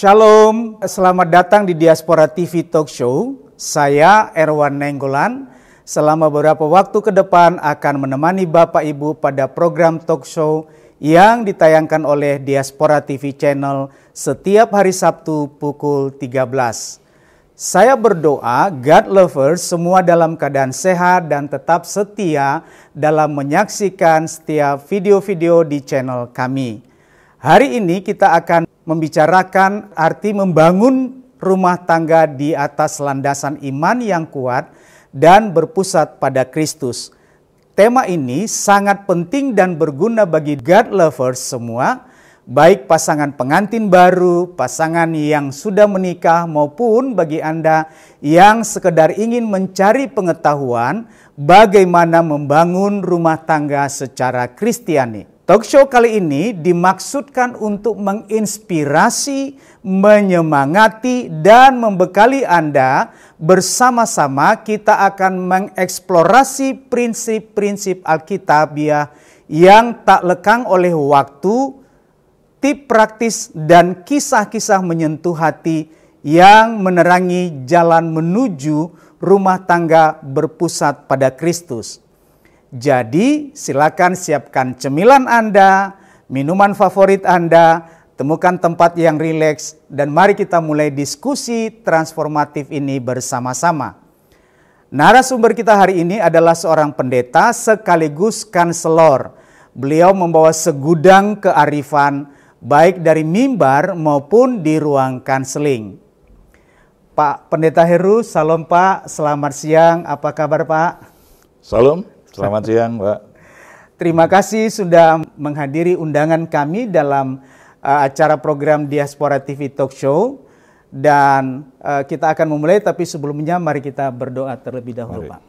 Shalom, selamat datang di Diaspora TV Talk Show. Saya Erwan Nenggolan. Selama beberapa waktu ke depan akan menemani Bapak Ibu pada program talk show yang ditayangkan oleh Diaspora TV Channel setiap hari Sabtu pukul 13. Saya berdoa God lovers semua dalam keadaan sehat dan tetap setia dalam menyaksikan setiap video-video di channel kami. Hari ini kita akan membicarakan arti membangun rumah tangga di atas landasan iman yang kuat dan berpusat pada Kristus. Tema ini sangat penting dan berguna bagi God lovers semua, baik pasangan pengantin baru, pasangan yang sudah menikah maupun bagi Anda yang sekedar ingin mencari pengetahuan bagaimana membangun rumah tangga secara Kristiani. Talk show kali ini dimaksudkan untuk menginspirasi, menyemangati, dan membekali Anda. Bersama-sama kita akan mengeksplorasi prinsip-prinsip Alkitabiah ya, yang tak lekang oleh waktu, tip praktis, dan kisah-kisah menyentuh hati yang menerangi jalan menuju rumah tangga berpusat pada Kristus. Jadi silakan siapkan cemilan Anda, minuman favorit Anda, temukan tempat yang rileks dan mari kita mulai diskusi transformatif ini bersama-sama. Narasumber kita hari ini adalah seorang pendeta sekaligus kanselor. Beliau membawa segudang kearifan baik dari mimbar maupun di ruang kanseling. Pak Pendeta Heru, salam Pak, selamat siang, apa kabar Pak? Salam, Selamat siang, Mbak. Terima kasih sudah menghadiri undangan kami dalam uh, acara program Diaspora TV Talk Show dan uh, kita akan memulai tapi sebelumnya mari kita berdoa terlebih dahulu, mari. Pak.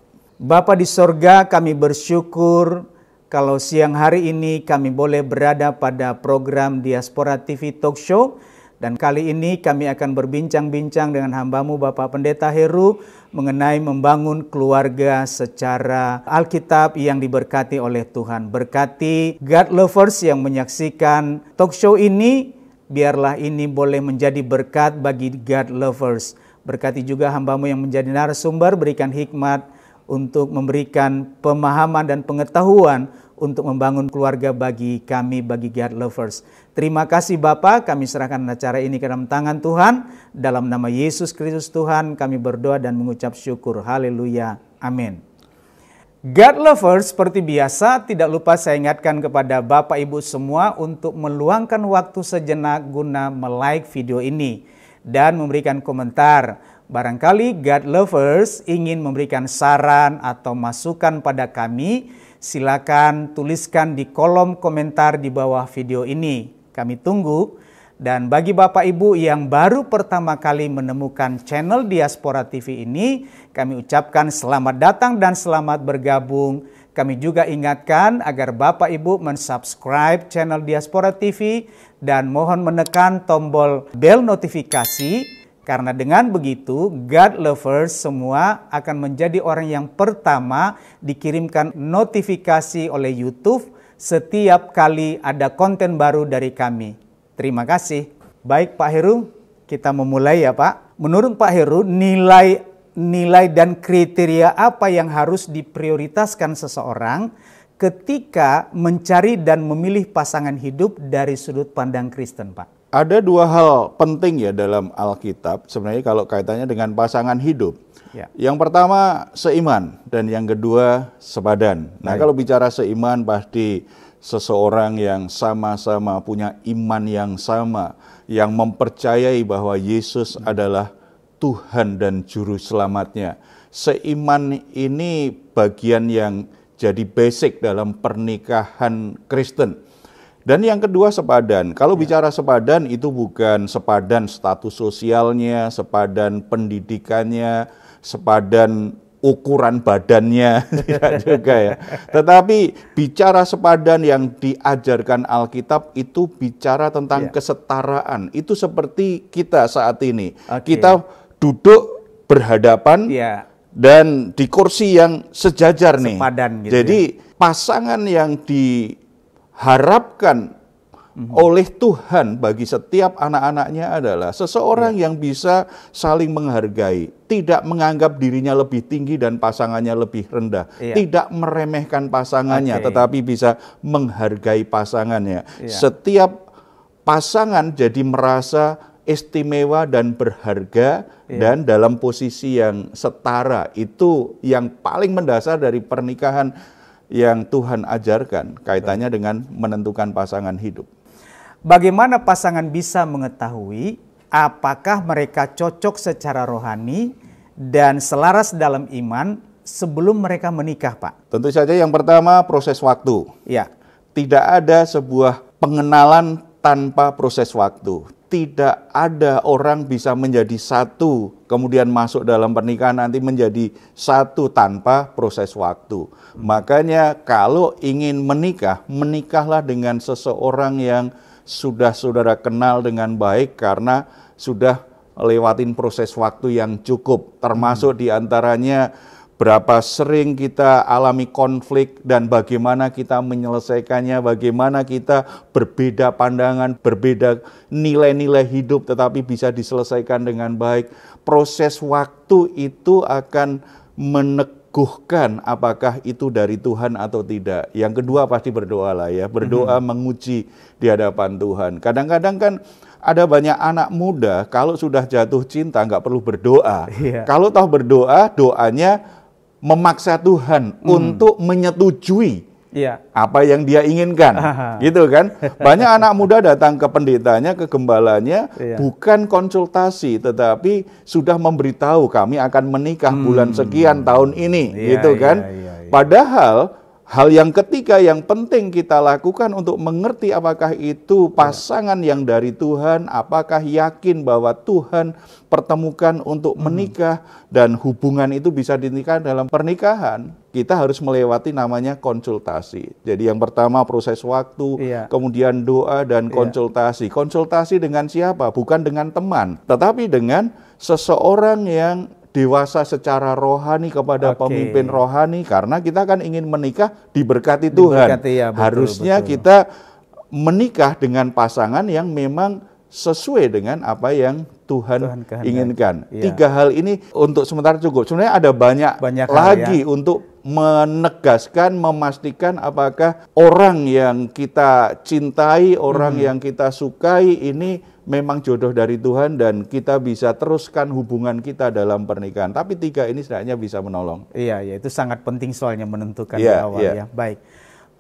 Bapa di sorga, kami bersyukur kalau siang hari ini kami boleh berada pada program Diaspora TV Talk Show dan kali ini kami akan berbincang-bincang dengan hambamu Bapak Pendeta Heru mengenai membangun keluarga secara Alkitab yang diberkati oleh Tuhan. Berkati God lovers yang menyaksikan talk show ini, biarlah ini boleh menjadi berkat bagi God lovers. Berkati juga hambamu yang menjadi narasumber, berikan hikmat untuk memberikan pemahaman dan pengetahuan untuk membangun keluarga bagi kami, bagi God Lovers. Terima kasih Bapak, kami serahkan acara ini ke dalam tangan Tuhan. Dalam nama Yesus Kristus Tuhan, kami berdoa dan mengucap syukur. Haleluya. Amin. God lovers seperti biasa tidak lupa saya ingatkan kepada Bapak Ibu semua untuk meluangkan waktu sejenak guna melike video ini dan memberikan komentar. Barangkali God lovers ingin memberikan saran atau masukan pada kami Silakan tuliskan di kolom komentar di bawah video ini. Kami tunggu. Dan bagi Bapak Ibu yang baru pertama kali menemukan channel Diaspora TV ini, kami ucapkan selamat datang dan selamat bergabung. Kami juga ingatkan agar Bapak Ibu mensubscribe channel Diaspora TV dan mohon menekan tombol bel notifikasi karena dengan begitu, God lovers semua akan menjadi orang yang pertama dikirimkan notifikasi oleh YouTube setiap kali ada konten baru dari kami. Terima kasih. Baik Pak Heru, kita memulai ya Pak. Menurut Pak Heru, nilai nilai dan kriteria apa yang harus diprioritaskan seseorang ketika mencari dan memilih pasangan hidup dari sudut pandang Kristen, Pak? ada dua hal penting ya dalam Alkitab sebenarnya kalau kaitannya dengan pasangan hidup. Ya. Yang pertama seiman dan yang kedua sepadan. Nah, Baik. kalau bicara seiman pasti seseorang yang sama-sama punya iman yang sama yang mempercayai bahwa Yesus hmm. adalah Tuhan dan juru selamatnya. Seiman ini bagian yang jadi basic dalam pernikahan Kristen dan yang kedua sepadan. Kalau ya. bicara sepadan itu bukan sepadan status sosialnya, sepadan pendidikannya, sepadan ukuran badannya tidak juga ya. Tetapi bicara sepadan yang diajarkan Alkitab itu bicara tentang ya. kesetaraan. Itu seperti kita saat ini. Okay. Kita duduk berhadapan ya. dan di kursi yang sejajar sepadan nih. gitu. Jadi ya. pasangan yang di harapkan Mm-hmm. oleh Tuhan bagi setiap anak-anaknya adalah seseorang yeah. yang bisa saling menghargai, tidak menganggap dirinya lebih tinggi dan pasangannya lebih rendah, yeah. tidak meremehkan pasangannya, okay. tetapi bisa menghargai pasangannya. Yeah. Setiap pasangan jadi merasa istimewa dan berharga yeah. dan dalam posisi yang setara itu yang paling mendasar dari pernikahan yang Tuhan ajarkan kaitannya dengan menentukan pasangan hidup. Bagaimana pasangan bisa mengetahui apakah mereka cocok secara rohani dan selaras dalam iman sebelum mereka menikah, Pak? Tentu saja yang pertama proses waktu. Ya. Tidak ada sebuah pengenalan tanpa proses waktu tidak ada orang bisa menjadi satu, kemudian masuk dalam pernikahan nanti menjadi satu tanpa proses waktu. Makanya, kalau ingin menikah, menikahlah dengan seseorang yang sudah saudara kenal dengan baik, karena sudah lewatin proses waktu yang cukup, termasuk hmm. diantaranya berapa sering kita alami konflik dan bagaimana kita menyelesaikannya, bagaimana kita berbeda pandangan, berbeda nilai-nilai hidup tetapi bisa diselesaikan dengan baik. Proses waktu itu akan meneguhkan apakah itu dari Tuhan atau tidak. Yang kedua pasti berdoalah ya, berdoa -hmm. menguji di hadapan Tuhan. Kadang-kadang kan ada banyak anak muda kalau sudah jatuh cinta nggak perlu berdoa. Yeah. Kalau tahu berdoa, doanya memaksa Tuhan hmm. untuk menyetujui ya. apa yang dia inginkan, gitu kan? Banyak anak muda datang ke pendetanya, ke gembalanya, ya. bukan konsultasi, tetapi sudah memberitahu kami akan menikah hmm. bulan sekian tahun ini, Ya, gitu kan? Iya, iya, iya. Padahal Hal yang ketiga yang penting kita lakukan untuk mengerti apakah itu ya. pasangan yang dari Tuhan, apakah yakin bahwa Tuhan pertemukan untuk hmm. menikah dan hubungan itu bisa dinikah dalam pernikahan. Kita harus melewati namanya konsultasi. Jadi yang pertama proses waktu, iya. kemudian doa dan iya. konsultasi. Iya. Konsultasi dengan siapa? Bukan dengan teman, tetapi dengan seseorang yang dewasa secara rohani kepada okay. pemimpin rohani karena kita kan ingin menikah diberkati Tuhan. Diberkati, ya, betul, Harusnya betul. kita menikah dengan pasangan yang memang sesuai dengan apa yang Tuhan, Tuhan inginkan. Ya. Tiga hal ini untuk sementara cukup. Sebenarnya ada banyak, banyak lagi ya. untuk menegaskan, memastikan apakah orang yang kita cintai, orang hmm. yang kita sukai ini memang jodoh dari Tuhan dan kita bisa teruskan hubungan kita dalam pernikahan. Tapi tiga ini setidaknya bisa menolong. Iya, ya itu sangat penting soalnya menentukan yeah, di awal iya. ya. Baik.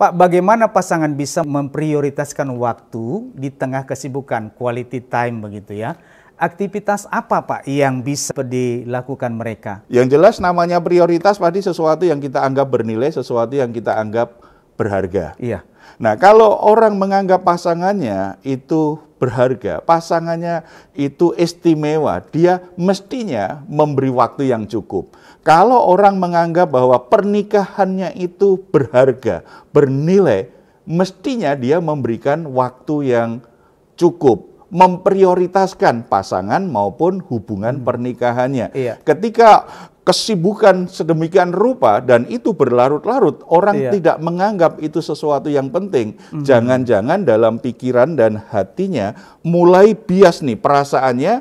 Pak, bagaimana pasangan bisa memprioritaskan waktu di tengah kesibukan quality time begitu ya? Aktivitas apa Pak yang bisa dilakukan mereka? Yang jelas namanya prioritas pasti sesuatu yang kita anggap bernilai, sesuatu yang kita anggap berharga. Iya. Nah, kalau orang menganggap pasangannya itu berharga, pasangannya itu istimewa, dia mestinya memberi waktu yang cukup. Kalau orang menganggap bahwa pernikahannya itu berharga, bernilai, mestinya dia memberikan waktu yang cukup memprioritaskan pasangan maupun hubungan hmm. pernikahannya. Iya. Ketika kesibukan sedemikian rupa dan itu berlarut-larut, orang iya. tidak menganggap itu sesuatu yang penting. jangan hmm. Jangan-jangan dalam pikiran dan hatinya mulai bias nih perasaannya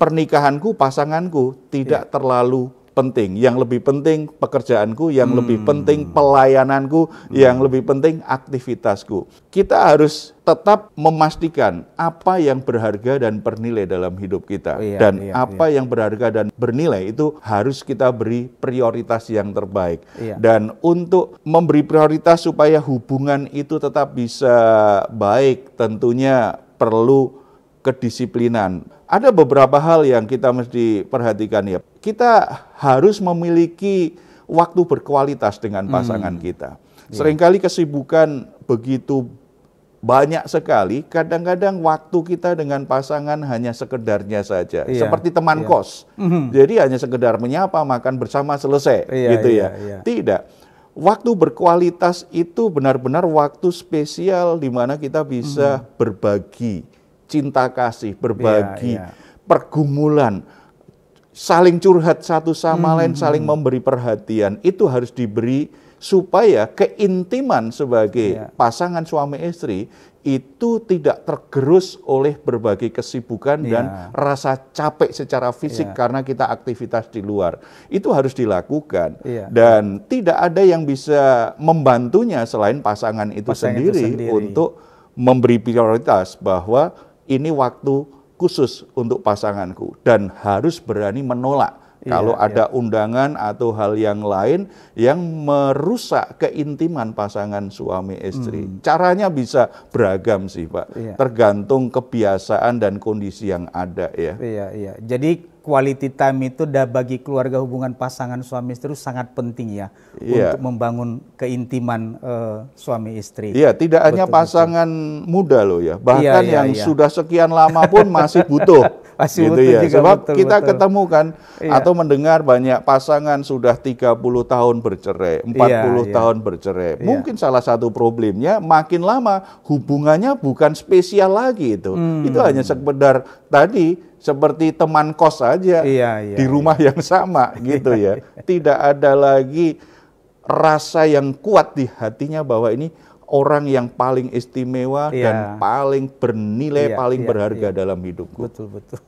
pernikahanku, pasanganku tidak iya. terlalu penting, yang lebih penting pekerjaanku, yang hmm. lebih penting pelayananku, hmm. yang lebih penting aktivitasku. Kita harus tetap memastikan apa yang berharga dan bernilai dalam hidup kita iya, dan iya, apa iya. yang berharga dan bernilai itu harus kita beri prioritas yang terbaik. Iya. Dan untuk memberi prioritas supaya hubungan itu tetap bisa baik, tentunya perlu kedisiplinan. Ada beberapa hal yang kita mesti perhatikan ya. Kita harus memiliki waktu berkualitas dengan hmm. pasangan hmm. kita. Iya. Seringkali kesibukan begitu banyak sekali, kadang-kadang waktu kita dengan pasangan hanya sekedarnya saja, iya, seperti teman iya. kos. Mm-hmm. Jadi hanya sekedar menyapa, makan bersama selesai, iya, gitu iya, ya. Iya. Tidak. Waktu berkualitas itu benar-benar waktu spesial di mana kita bisa mm-hmm. berbagi cinta kasih, berbagi, yeah, yeah. pergumulan, saling curhat satu sama hmm, lain, hmm, saling hmm. memberi perhatian itu harus diberi supaya keintiman sebagai yeah. pasangan suami istri itu tidak tergerus oleh berbagai kesibukan yeah. dan iya. rasa capek secara fisik yeah. karena kita aktivitas di luar. Itu harus dilakukan yeah. dan tidak ada yang bisa membantunya selain pasangan itu, pasangan sendiri, itu sendiri untuk memberi prioritas bahwa ini waktu khusus untuk pasanganku dan harus berani menolak iya, kalau iya. ada undangan atau hal yang lain yang merusak keintiman pasangan suami istri. Hmm. Caranya bisa beragam sih, Pak. Iya. Tergantung kebiasaan dan kondisi yang ada ya. Iya, iya. Jadi quality time itu dah bagi keluarga hubungan pasangan suami istri sangat penting ya yeah. untuk membangun keintiman uh, suami istri. Iya, yeah, tidak betul, hanya pasangan muda loh ya, bahkan yeah, yeah, yang yeah. sudah sekian lama pun masih butuh. masih gitu ya. juga sebab betul, kita betul. ketemu kan iya. atau mendengar banyak pasangan sudah 30 tahun bercerai, 40 yeah, yeah. tahun bercerai. Yeah. Mungkin salah satu problemnya makin lama hubungannya bukan spesial lagi itu. Hmm. Itu hanya sekedar tadi seperti teman kos saja iya, iya, di rumah iya. yang sama gitu ya. Iya, iya. Tidak ada lagi rasa yang kuat di hatinya bahwa ini orang yang paling istimewa iya. dan paling bernilai, iya, paling iya, berharga iya. dalam hidupku. Betul betul.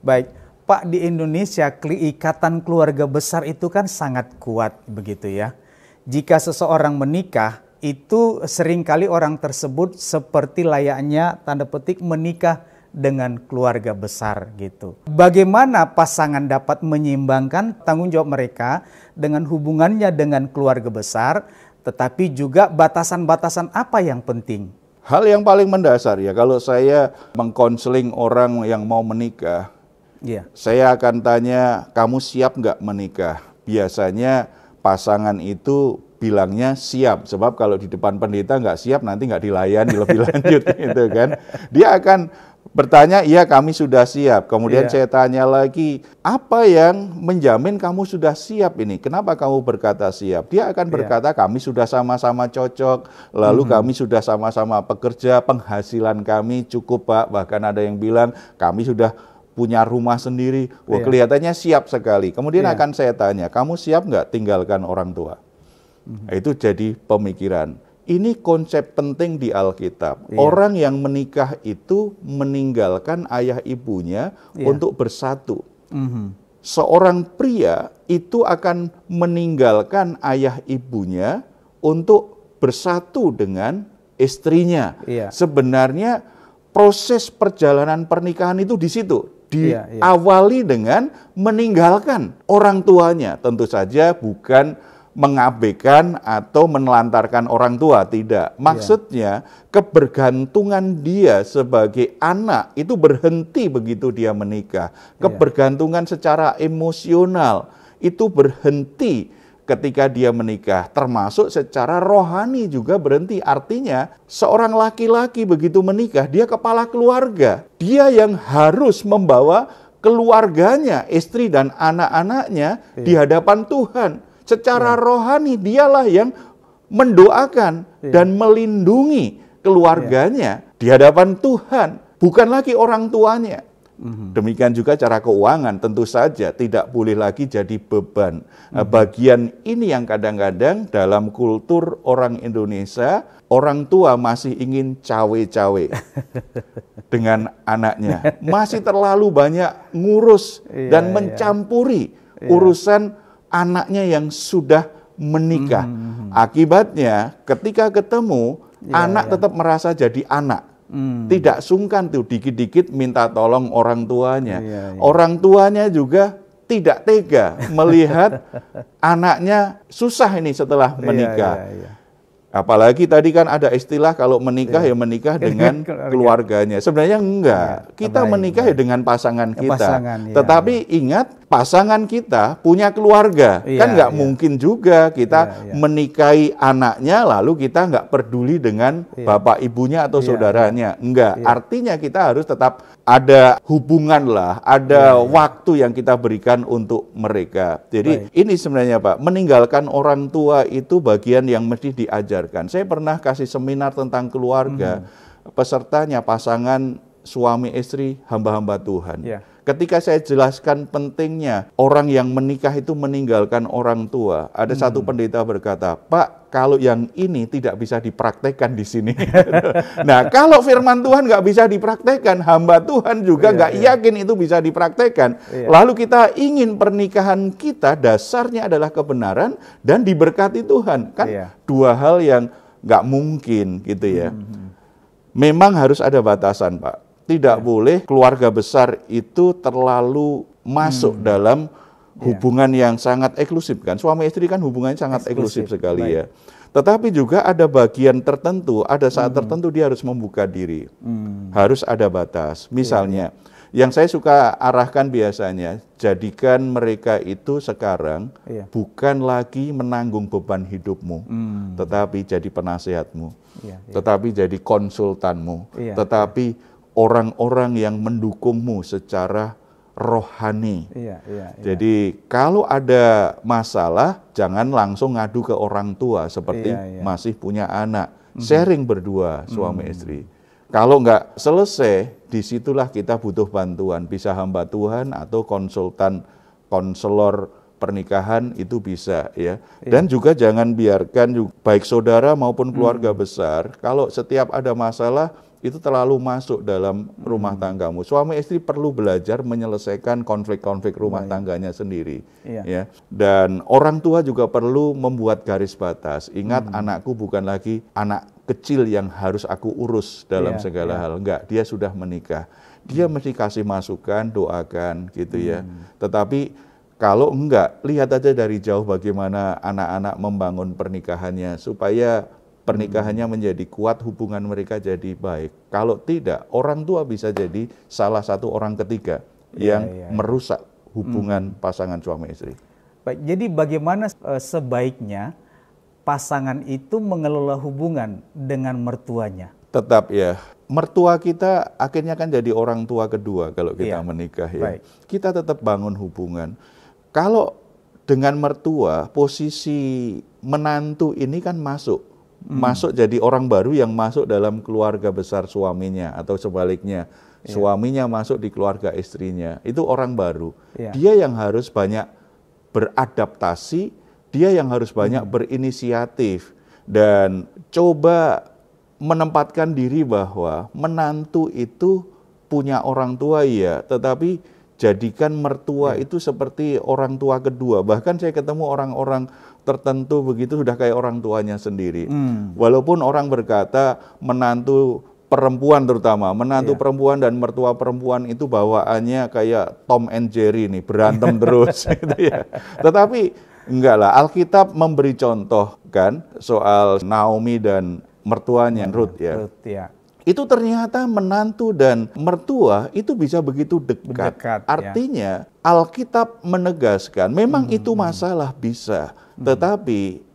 Baik, Pak di Indonesia ikatan keluarga besar itu kan sangat kuat begitu ya. Jika seseorang menikah itu seringkali orang tersebut seperti layaknya tanda petik menikah dengan keluarga besar gitu. Bagaimana pasangan dapat menyeimbangkan tanggung jawab mereka dengan hubungannya dengan keluarga besar, tetapi juga batasan-batasan apa yang penting? Hal yang paling mendasar ya kalau saya mengkonseling orang yang mau menikah, yeah. saya akan tanya kamu siap nggak menikah? Biasanya pasangan itu bilangnya siap sebab kalau di depan pendeta nggak siap nanti nggak dilayani lebih lanjut gitu kan dia akan bertanya, "Iya, kami sudah siap." Kemudian yeah. saya tanya lagi, "Apa yang menjamin kamu sudah siap ini? Kenapa kamu berkata siap?" Dia akan iya. berkata, yeah. "Kami sudah sama-sama cocok, lalu mm -hmm. kami sudah sama-sama pekerja, penghasilan kami cukup, Pak." Bahkan ada yang bilang, "Kami sudah punya rumah sendiri." Wah, yeah. kelihatannya siap sekali. Kemudian yeah. akan saya tanya, "Kamu siap nggak tinggalkan orang tua?" Mm -hmm. Itu jadi pemikiran. Ini konsep penting di Alkitab. Iya. Orang yang menikah itu meninggalkan ayah ibunya iya. untuk bersatu. Mm -hmm. Seorang pria itu akan meninggalkan ayah ibunya untuk bersatu dengan istrinya. Iya. Sebenarnya proses perjalanan pernikahan itu di situ diawali iya, iya. dengan meninggalkan orang tuanya. Tentu saja bukan mengabaikan atau menelantarkan orang tua, tidak. Iya. Maksudnya kebergantungan dia sebagai anak itu berhenti begitu dia menikah. Iya. Kebergantungan secara emosional itu berhenti ketika dia menikah, termasuk secara rohani juga berhenti. Artinya, seorang laki-laki begitu menikah, dia kepala keluarga. Dia yang harus membawa keluarganya, istri dan anak-anaknya iya. di hadapan Tuhan. Secara ya. rohani dialah yang mendoakan ya. dan melindungi keluarganya ya. di hadapan Tuhan, bukan lagi orang tuanya. Mhm. Demikian juga cara keuangan, tentu saja tidak boleh lagi jadi beban. Mm-hmm. Bagian ini yang kadang-kadang dalam kultur orang Indonesia, orang tua masih ingin cawe-cawe dengan anaknya, masih terlalu banyak ngurus iya, dan iya. mencampuri iya. urusan anaknya yang sudah menikah. Hmm. hmm, hmm. Akibatnya ketika ketemu yeah, anak yeah. tetap merasa jadi anak. Hmm. Tidak sungkan tuh dikit-dikit minta tolong orang tuanya. Yeah, yeah. Orang tuanya juga tidak tega melihat anaknya susah ini setelah iya, menikah. Yeah, yeah, yeah. Apalagi tadi kan ada istilah kalau menikah ya, ya menikah dengan keluarganya. Sebenarnya enggak. Iya, kita menikah ya dengan pasangan kita. Pasangan, ya. Tetapi iya. ingat pasangan kita punya keluarga. Yeah, kan nggak yeah. mungkin juga kita yeah, yeah. menikahi anaknya lalu kita nggak peduli dengan yeah. bapak ibunya atau yeah, saudaranya. Yeah. Enggak. Yeah. Artinya kita harus tetap ada hubungan lah, ada yeah, yeah. waktu yang kita berikan untuk mereka. Jadi Baik. ini sebenarnya Pak, meninggalkan orang tua itu bagian yang mesti diajarkan. Saya pernah kasih seminar tentang keluarga. Mm -hmm. Pesertanya pasangan suami istri hamba-hamba Tuhan. Yeah Ketika saya jelaskan pentingnya orang yang menikah itu meninggalkan orang tua, ada hmm. satu pendeta berkata, "Pak, kalau yang ini tidak bisa dipraktekkan di sini." nah, kalau firman Tuhan nggak bisa dipraktekkan, hamba Tuhan juga iya, nggak iya, iya. yakin itu bisa dipraktekkan. Iya. Lalu kita ingin pernikahan kita dasarnya adalah kebenaran dan diberkati Tuhan. Kan iya. dua hal yang nggak mungkin gitu ya. Hmm. hmm, hmm. Memang harus ada batasan, Pak tidak iya. boleh keluarga besar itu terlalu masuk hmm. dalam iya. hubungan yeah. yang sangat eksklusif kan. Suami istri kan hubungannya sangat eksklusif sekali Baik. ya. Tetapi juga ada bagian tertentu, ada saat hmm. tertentu dia harus membuka diri. Hmm. Harus ada batas. Iya, Misalnya, yeah. yang saya suka arahkan biasanya, jadikan mereka itu sekarang yeah. bukan lagi menanggung beban hidupmu, hmm. tetapi jadi penasehatmu. Yeah, yeah. Tetapi jadi konsultanmu. Yeah, tetapi orang-orang yang mendukungmu secara rohani. Iya, iya, iya. Jadi kalau ada masalah, jangan langsung ngadu ke orang tua seperti iya, iya. masih punya anak. Mm-hmm. Sharing berdua suami mm-hmm. istri. Kalau nggak selesai, disitulah kita butuh bantuan. Bisa hamba Tuhan atau konsultan konselor pernikahan itu bisa ya. Iya. Dan juga jangan biarkan baik saudara maupun keluarga mm-hmm. besar. Kalau setiap ada masalah itu terlalu masuk dalam rumah hmm. tanggamu. Suami istri perlu belajar menyelesaikan konflik-konflik rumah tangganya sendiri, iya. ya. Dan orang tua juga perlu membuat garis batas. Ingat, hmm. anakku bukan lagi anak kecil yang harus aku urus dalam iya, segala iya. hal. Enggak, dia sudah menikah. Dia hmm. mesti kasih masukan, doakan, gitu ya. Hmm. Tetapi kalau enggak, lihat aja dari jauh bagaimana anak-anak membangun pernikahannya supaya pernikahannya menjadi kuat, hubungan mereka jadi baik. Kalau tidak, orang tua bisa jadi salah satu orang ketiga iya, yang ya, ya. merusak hubungan hmm. pasangan suami istri. Baik, jadi bagaimana eh, sebaiknya pasangan itu mengelola hubungan dengan mertuanya? Tetap ya, mertua kita akhirnya kan jadi orang tua kedua kalau kita ya. menikah ya. Baik. Kita tetap bangun hubungan. Kalau dengan mertua, posisi menantu ini kan masuk hmm. masuk jadi orang baru yang masuk dalam keluarga besar suaminya atau sebaliknya yeah. suaminya masuk di keluarga istrinya itu orang baru yeah. dia yang harus banyak beradaptasi dia yang harus banyak hmm. berinisiatif dan coba menempatkan diri bahwa menantu itu punya orang tua ya tetapi jadikan mertua ya. itu seperti orang tua kedua. Bahkan saya ketemu orang-orang tertentu begitu sudah kayak orang tuanya sendiri. Hmm. Walaupun orang berkata menantu perempuan terutama, menantu ya. perempuan dan mertua perempuan itu bawaannya kayak Tom and Jerry nih, berantem terus gitu ya. Tetapi enggak lah, Alkitab memberi contoh kan soal Naomi dan mertuanya ya, Ruth ya. Ruth ya itu ternyata menantu dan mertua itu bisa begitu dekat. dekat ya. Artinya ya. Alkitab menegaskan memang hmm, itu masalah bisa, tetapi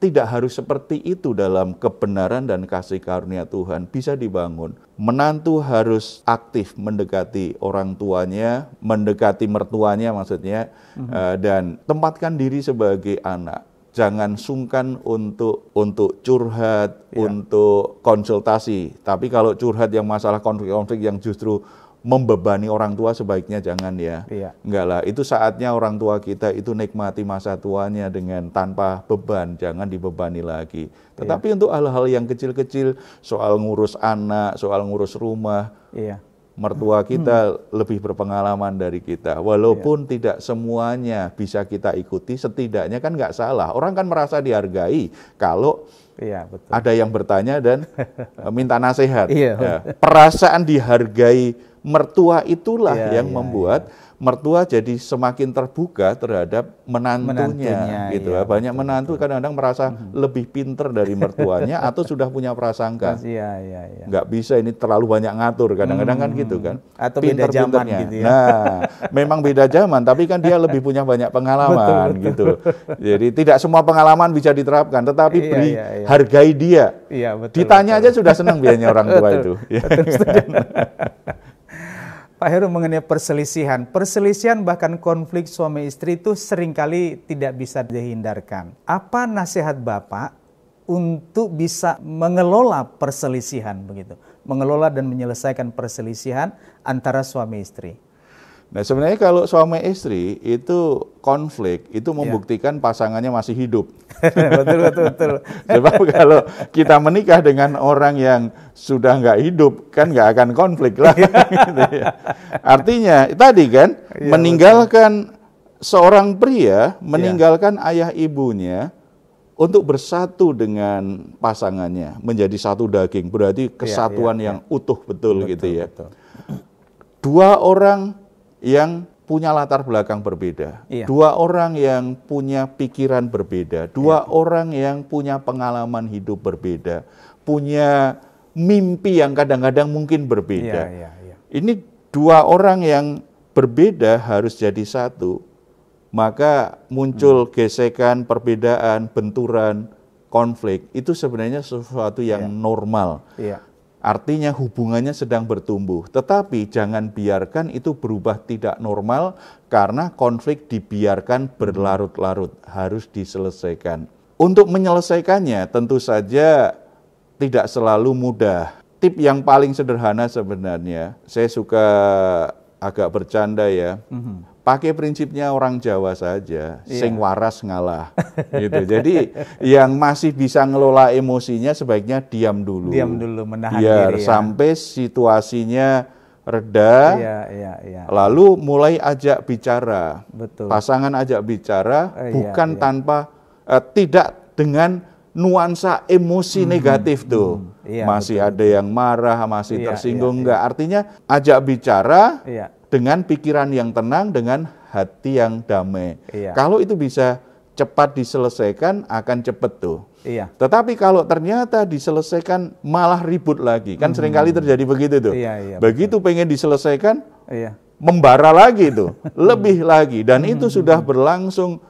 tidak harus seperti itu dalam kebenaran dan kasih karunia Tuhan bisa dibangun. Menantu harus aktif mendekati orang tuanya, mendekati mertuanya maksudnya, mm -hmm. Eh, dan tempatkan diri sebagai anak jangan sungkan untuk untuk curhat, ya. untuk konsultasi. Tapi kalau curhat yang masalah konflik-konflik yang justru membebani orang tua sebaiknya jangan ya. Iya. Enggak lah, itu saatnya orang tua kita itu nikmati masa tuanya dengan tanpa beban, jangan dibebani lagi. Iya. Tetapi ya. untuk hal-hal yang kecil-kecil, soal ngurus anak, soal ngurus rumah, iya mertua hmm. kita hmm. lebih berpengalaman dari kita. Walaupun ya. tidak semuanya bisa kita ikuti, setidaknya kan nggak salah. Orang kan merasa dihargai kalau ya, betul. ada yang bertanya dan minta nasihat. Iya. Ya. Perasaan dihargai mertua itulah iya, yang iya, membuat mertua jadi semakin terbuka terhadap menantunya, menantunya gitu iya, ya. Banyak betul, menantu kadang-kadang merasa hmm. lebih pinter dari mertuanya atau sudah punya prasangka. Iya, iya, iya. Nggak bisa ini terlalu banyak ngatur kadang-kadang kan gitu hmm. kan gitu kan. Atau pinter beda zaman gitu ya. Nah, memang beda zaman tapi kan dia lebih punya banyak pengalaman betul, gitu. Jadi tidak semua pengalaman bisa diterapkan tetapi iya, beri iya, iya. hargai dia. Iya, betul. Ditanya betul. aja sudah senang biasanya orang tua itu. Betul, betul, Pak Heru mengenai perselisihan. Perselisihan bahkan konflik suami istri itu seringkali tidak bisa dihindarkan. Apa nasihat Bapak untuk bisa mengelola perselisihan begitu? Mengelola dan menyelesaikan perselisihan antara suami istri. Nah sebenarnya kalau suami istri itu konflik itu iya. membuktikan pasangannya masih hidup. betul betul betul. Sebab kalau kita menikah dengan orang yang sudah nggak hidup kan nggak akan konflik lah. Gitu ya. Artinya tadi kan ya, meninggalkan betul. seorang pria iya. meninggalkan ya. ayah ibunya untuk bersatu dengan pasangannya menjadi satu daging berarti iya, kesatuan ya, ya, yang utuh betul, betul gitu ya. Betul. Dua orang yang punya latar belakang berbeda, iya. dua orang yang punya pikiran berbeda, dua iya. orang yang punya pengalaman hidup berbeda, punya mimpi yang kadang-kadang mungkin berbeda. Iya, iya, iya. Ini dua orang yang berbeda harus jadi satu, maka muncul hmm. gesekan, perbedaan, benturan, konflik. Itu sebenarnya sesuatu yang iya. normal. Iya. Artinya hubungannya sedang bertumbuh, tetapi jangan biarkan itu berubah tidak normal karena konflik dibiarkan berlarut-larut, harus diselesaikan. Untuk menyelesaikannya tentu saja tidak selalu mudah. Tip yang paling sederhana sebenarnya, saya suka agak bercanda ya. Mm -hmm pakai prinsipnya orang Jawa saja, yeah. sing waras ngalah. gitu. Jadi yang masih bisa ngelola emosinya sebaiknya diam dulu. Diam dulu menahan Biar diri. Ya. sampai situasinya reda. Iya, iya, iya. Lalu mulai ajak bicara. Betul. Pasangan ajak bicara eh, iya, bukan iya, tanpa uh, tidak dengan nuansa emosi hmm, negatif hmm. tuh. Hmm, iya, masih betul. ada yang marah, masih iya, tersinggung iya, iya. enggak. Artinya ajak bicara. Iya dengan pikiran yang tenang, dengan hati yang damai. Iya. Kalau itu bisa cepat diselesaikan, akan cepat tuh. Iya. Tetapi kalau ternyata diselesaikan malah ribut lagi, kan hmm. seringkali terjadi begitu tuh. Iya, iya, begitu betul. pengen diselesaikan, iya. membara lagi tuh, hmm. lebih lagi, dan hmm, itu hmm, sudah berlangsung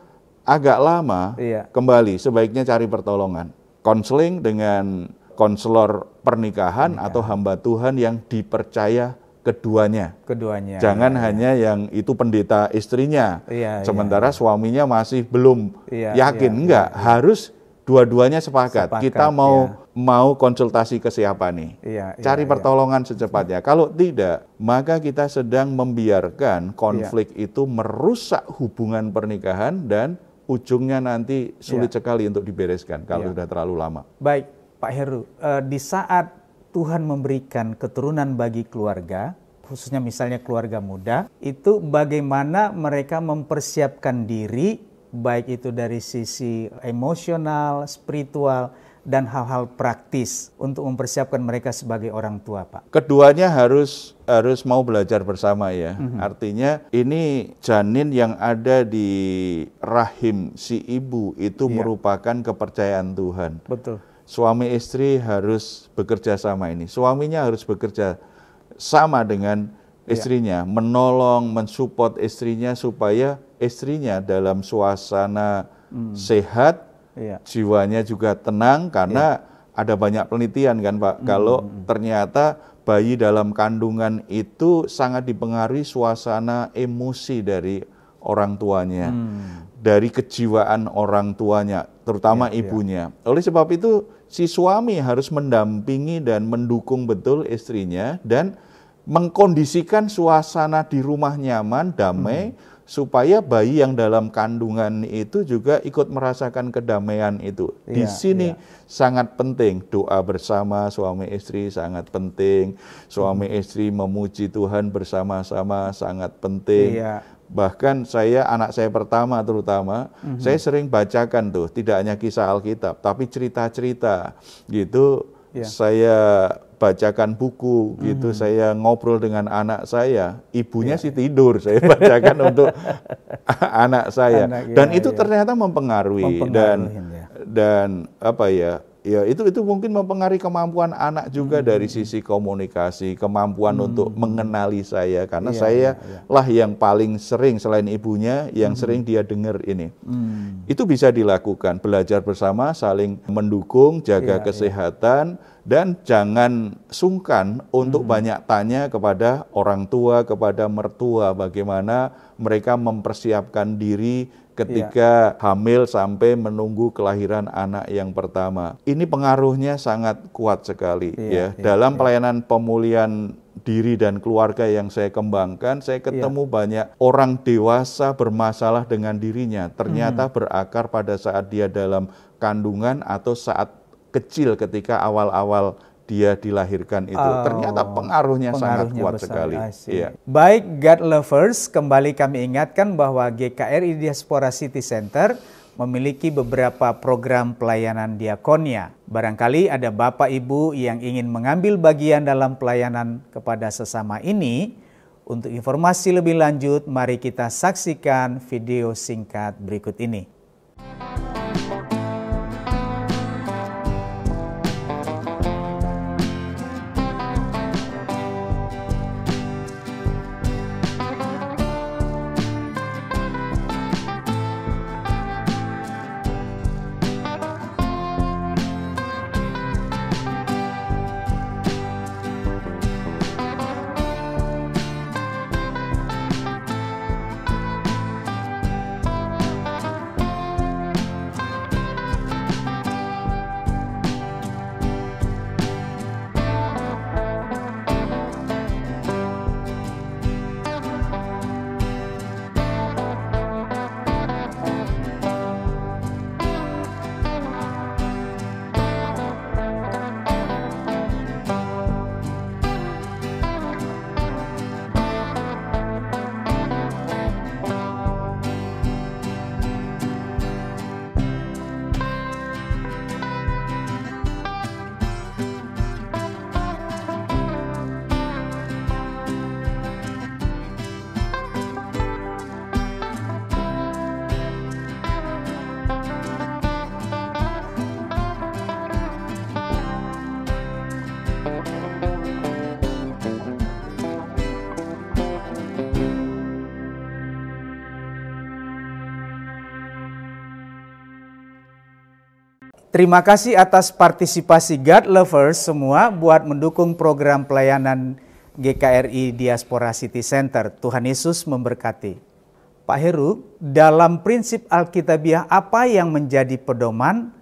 agak lama. Iya. Kembali sebaiknya cari pertolongan, konseling dengan konselor pernikahan, pernikahan atau hamba Tuhan yang dipercaya keduanya. Keduanya. Jangan ya, hanya yang itu pendeta istrinya, ya, sementara ya. suaminya masih belum ya, yakin. Ya, Enggak, ya. harus dua-duanya sepakat. sepakat. Kita mau ya. mau konsultasi ke siapa nih? Ya, Cari ya, pertolongan ya. secepatnya. Kalau tidak, maka kita sedang membiarkan konflik ya. itu merusak hubungan pernikahan dan ujungnya nanti sulit ya. sekali untuk dibereskan kalau ya. sudah terlalu lama. Baik, Pak Heru, eh, di saat Tuhan memberikan keturunan bagi keluarga, khususnya misalnya keluarga muda, itu bagaimana mereka mempersiapkan diri, baik itu dari sisi emosional, spiritual, dan hal-hal praktis untuk mempersiapkan mereka sebagai orang tua, Pak. Keduanya harus harus mau belajar bersama ya. Mm-hmm. Artinya ini janin yang ada di rahim si ibu itu yeah. merupakan kepercayaan Tuhan. Betul suami istri harus bekerja sama ini. Suaminya harus bekerja sama dengan iya. istrinya, ya. menolong, mensupport istrinya supaya istrinya dalam suasana hmm. sehat, ya. jiwanya juga tenang karena ya. ada banyak penelitian kan Pak, hmm. kalau hmm, hmm. ternyata bayi dalam kandungan itu sangat dipengaruhi suasana emosi dari orang tuanya. Hmm dari kejiwaan orang tuanya, terutama ya, ibunya. Ya. Oleh sebab itu, si suami harus mendampingi dan mendukung betul istrinya dan mengkondisikan suasana di rumah nyaman, damai, hmm. supaya bayi yang dalam kandungan itu juga ikut merasakan kedamaian itu. Ya, di iya, sini ya. sangat penting doa bersama suami istri sangat penting, suami hmm. istri memuji Tuhan bersama-sama sangat penting. Ya Bahkan saya, anak saya pertama terutama, mm -hmm. saya sering bacakan tuh, tidak hanya kisah Alkitab, tapi cerita-cerita gitu. Yeah. Saya bacakan buku mm-hmm. gitu, mhm. saya ngobrol dengan anak saya, ibunya yeah. sih tidur, saya bacakan untuk anak saya. Anak, dan ya, itu ya. ternyata mempengaruhi, dan ya. dan apa ya? ya itu itu mungkin mempengaruhi kemampuan anak juga hmm. dari sisi komunikasi, kemampuan hmm. untuk mengenali saya karena yeah, saya yeah, iya. lah yang paling sering selain ibunya yang hmm. sering dia dengar ini. Hmm. Itu bisa dilakukan, belajar bersama, saling mendukung, jaga yeah, iya. kesehatan yeah. dan jangan sungkan untuk hmm. banyak tanya kepada orang tua, kepada mertua bagaimana mereka mempersiapkan diri ketika yeah. hamil sampai menunggu kelahiran anak yang pertama. Ini pengaruhnya sangat kuat sekali yeah, ya. Yeah, Dalam iya. pelayanan pemulihan diri dan keluarga yang saya kembangkan, saya iya. ketemu banyak orang dewasa bermasalah dengan dirinya. Ternyata mm. berakar pada saat dia dalam kandungan atau saat kecil ketika awal-awal dia dilahirkan itu. Oh, Ternyata pengaruhnya, pengaruhnya sangat kuat besar, sekali. Iya. Baik God lovers, kembali kami ingatkan bahwa GKRI Diaspora City Center memiliki beberapa program pelayanan diakonia. Barangkali ada Bapak Ibu yang ingin mengambil bagian dalam pelayanan kepada sesama ini. Untuk informasi lebih lanjut, mari kita saksikan video singkat berikut ini. Thank Terima kasih atas partisipasi God Lovers semua buat mendukung program pelayanan GKRI Diaspora City Center. Tuhan Yesus memberkati. Pak Heru, dalam prinsip Alkitabiah apa yang menjadi pedoman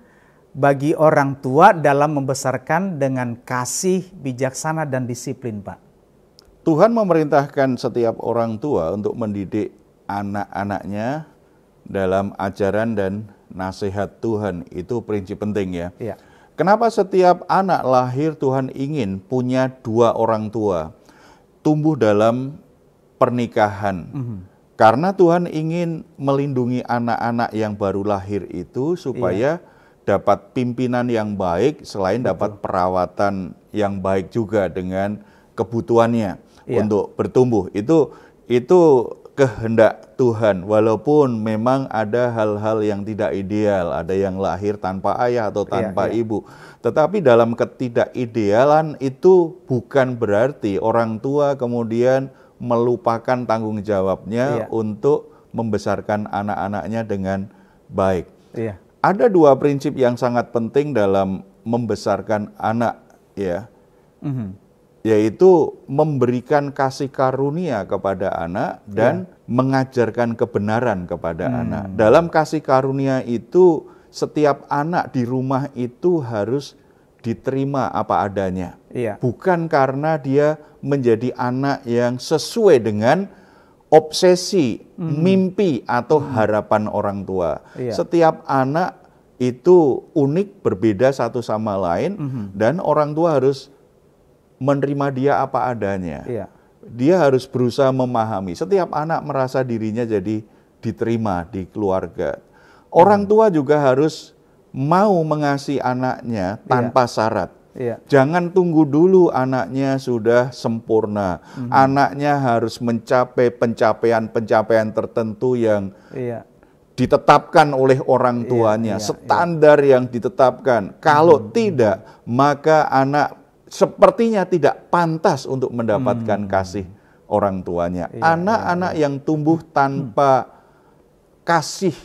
bagi orang tua dalam membesarkan dengan kasih, bijaksana, dan disiplin, Pak? Tuhan memerintahkan setiap orang tua untuk mendidik anak-anaknya dalam ajaran dan nasihat Tuhan itu prinsip penting ya. ya. Kenapa setiap anak lahir Tuhan ingin punya dua orang tua tumbuh dalam pernikahan? Mm -hmm. Karena Tuhan ingin melindungi anak-anak yang baru lahir itu supaya ya. dapat pimpinan yang baik selain Betul. dapat perawatan yang baik juga dengan kebutuhannya ya. untuk bertumbuh. Itu itu kehendak Tuhan, walaupun memang ada hal-hal yang tidak ideal, ada yang lahir tanpa ayah atau iya, tanpa iya, ibu. Iya. Tetapi dalam ketidakidealan itu bukan berarti orang tua kemudian melupakan tanggung jawabnya iya. untuk membesarkan anak-anaknya dengan baik. Iya. Ada dua prinsip yang sangat penting dalam membesarkan anak, ya. Mm -hmm yaitu memberikan kasih karunia kepada anak dan ya. mengajarkan kebenaran kepada hmm. anak. Dalam kasih karunia itu setiap anak di rumah itu harus diterima apa adanya. Iya. Bukan karena dia menjadi anak yang sesuai dengan obsesi, hmm. mimpi atau hmm. harapan orang tua. Iya. Setiap anak itu unik, berbeda satu sama lain -hmm. dan orang tua harus menerima dia apa adanya. Iya. Dia harus berusaha memahami. Setiap anak merasa dirinya jadi diterima di keluarga. Orang hmm. tua juga harus mau mengasihi anaknya iya. tanpa iya. syarat. Iya. Jangan tunggu dulu anaknya sudah sempurna. hmm Anaknya harus mencapai pencapaian-pencapaian tertentu yang iya. ditetapkan oleh orang iya, tuanya, iya, iya, standar iya. yang ditetapkan. Kalau hmm tidak, maka anak sepertinya tidak pantas untuk mendapatkan hmm. kasih orang tuanya. Iya, Anak-anak iya, yang tumbuh hmm. tanpa hmm. kasih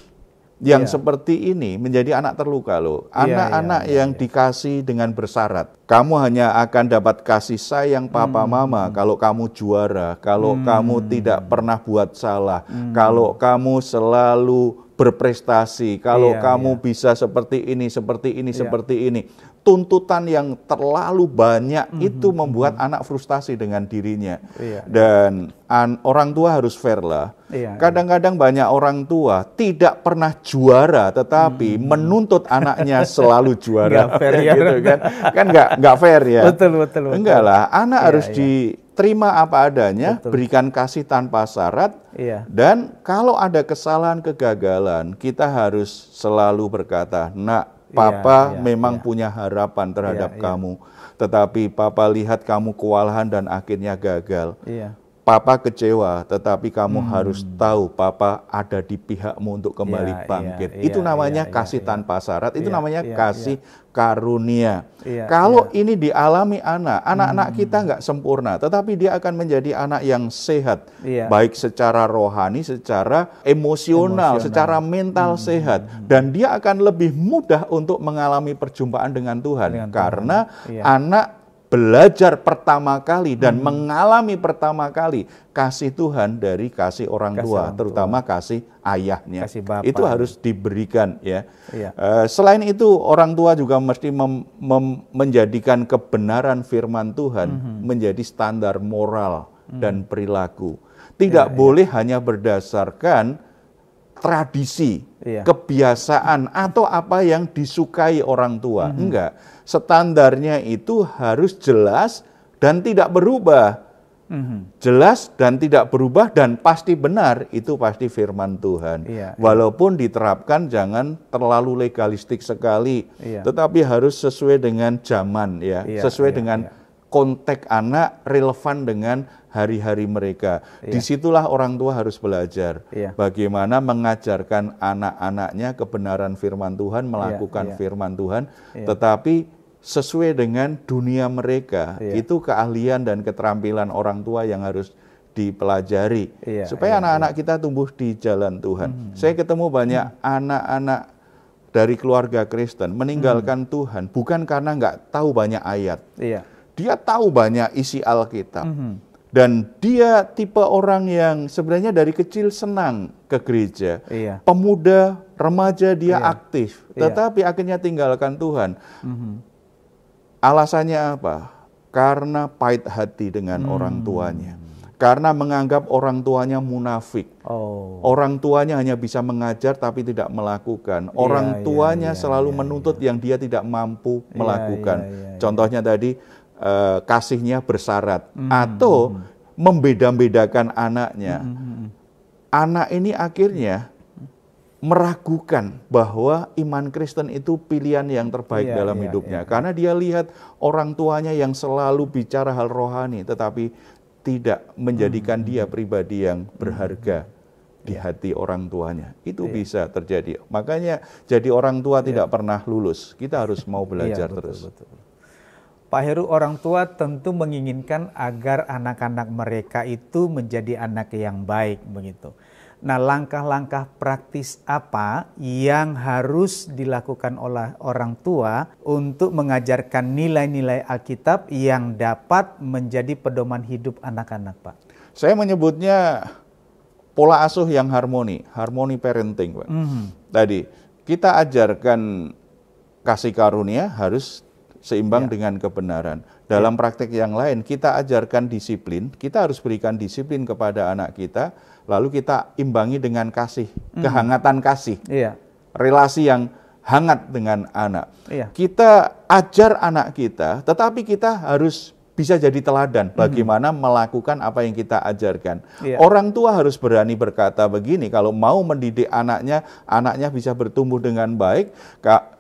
yang iya. seperti ini menjadi anak terluka loh. Iya, iya, Anak-anak iya, iya, yang iya. dikasih dengan bersyarat. Kamu hanya akan dapat kasih sayang papa hmm. mama kalau kamu juara, kalau hmm. kamu tidak pernah buat salah, hmm. kalau kamu selalu berprestasi, kalau iya, kamu iya. bisa seperti ini, seperti ini, iya. seperti ini tuntutan yang terlalu banyak mm -hmm. itu membuat mm -hmm. anak frustasi dengan dirinya. Iya. Dan an, orang tua harus fair lah. Iya, iya. Kadang-kadang iya. banyak orang tua tidak pernah juara tetapi mm -hmm. menuntut anaknya selalu juara. Gak fair iya. gitu kan. Kan nggak nggak fair ya. Betul betul. betul. Enggak lah, anak iya, harus iya. diterima apa adanya, betul. berikan kasih tanpa syarat. Iya. Dan kalau ada kesalahan kegagalan, kita harus selalu berkata, "Nak, Iya, Papa yeah, yeah, memang yeah. punya harapan terhadap yeah, iya. kamu, tetapi Papa lihat kamu kewalahan dan akhirnya gagal. Yeah. Papa kecewa, tetapi kamu hmm. harus tahu Papa ada di pihakmu untuk iya, kembali yeah, bangkit. Yeah, itu namanya yeah, iya, kasih yeah, tanpa syarat, itu yeah, namanya yeah, kasih yeah. karunia. Yeah, Kalau yeah. ini dialami anak, anak-anak hmm. kita nggak sempurna, tetapi dia akan menjadi anak yang sehat, yeah. baik secara rohani, secara emosional, emosional. secara mental hmm. sehat, hmm, hmm. dan dia akan lebih mudah untuk mengalami perjumpaan dengan Tuhan, dengan karena Tuhan. Iya. anak belajar pertama kali dan hmm. mengalami pertama kali kasih Tuhan dari kasih orang kasih tua, orang terutama tua. kasih ayahnya. Kasih Itu harus diberikan ya. Iya. Uh, selain itu orang tua juga mesti menjadikan kebenaran firman Tuhan hmm. menjadi standar moral hmm. dan perilaku. Iya, Tidak iya, boleh iya. hanya berdasarkan tradisi, iya. kebiasaan atau apa yang disukai orang tua. Hmm. Enggak standarnya itu harus jelas dan tidak berubah. Mm-hmm. Jelas dan tidak berubah dan pasti benar itu pasti firman Tuhan. Iya, iya. Walaupun iya. diterapkan jangan terlalu legalistik sekali, iya. tetapi harus sesuai dengan zaman ya, iya, sesuai iya, dengan iya. konteks anak relevan dengan hari-hari mereka. Iya. Disitulah orang tua harus belajar iya. bagaimana mengajarkan anak-anaknya kebenaran firman Tuhan, melakukan iya, iya. firman Tuhan, iya. tetapi sesuai dengan dunia mereka iya. itu keahlian dan keterampilan orang tua yang harus dipelajari iya, supaya anak-anak iya, iya. kita tumbuh di jalan Tuhan. Hmm. Saya ketemu banyak hmm. anak-anak hmm. dari keluarga Kristen meninggalkan hmm. Tuhan bukan karena nggak tahu banyak ayat. Iya. Dia tahu banyak isi Alkitab hmm. dan dia tipe orang yang sebenarnya dari kecil senang ke gereja. Iya. Pemuda, remaja dia iya. aktif, iya. tetapi iya. akhirnya tinggalkan Tuhan. Hmm Alasannya apa? Karena pahit hati dengan hmm. orang tuanya. Karena menganggap orang tuanya munafik. Oh. Orang tuanya hanya bisa mengajar tapi tidak melakukan. Iya, orang yeah, tuanya yeah, selalu yeah, menuntut iya. yang dia tidak mampu iya, melakukan. Contohnya tadi uh, kasihnya bersarat hmm. atau hmm, hmm. membeda-bedakan anaknya. Hmm, hmm. Anak ini akhirnya meragukan bahwa iman Kristen itu pilihan yang terbaik iya, dalam iya, hidupnya iya. karena dia lihat orang tuanya yang selalu bicara hal rohani tetapi tidak menjadikan hmm. dia pribadi yang berharga hmm. di iya. hati orang tuanya. Itu iya. bisa terjadi. Makanya jadi orang tua iya. tidak pernah lulus. Kita harus mau iya, belajar iya, betul, terus. Betul. Pak Heru, orang tua tentu menginginkan agar anak-anak mereka itu menjadi anak yang baik begitu. Nah, langkah-langkah praktis apa yang harus dilakukan oleh orang tua untuk mengajarkan nilai-nilai Alkitab yang dapat menjadi pedoman hidup anak-anak, Pak? Saya menyebutnya pola asuh yang harmoni, harmoni parenting, Pak. Mm -hmm. Tadi kita ajarkan kasih karunia harus seimbang ya. dengan kebenaran. Dalam praktik yang lain, kita ajarkan disiplin, kita harus berikan disiplin kepada anak kita lalu kita imbangi dengan kasih, mm. kehangatan kasih, iya. relasi yang hangat dengan anak. Iya. Kita ajar anak kita, tetapi kita harus bisa jadi teladan hmm. bagaimana melakukan apa yang kita ajarkan. Iya. Orang tua harus berani berkata begini, kalau mau mendidik anaknya, anaknya bisa bertumbuh dengan baik,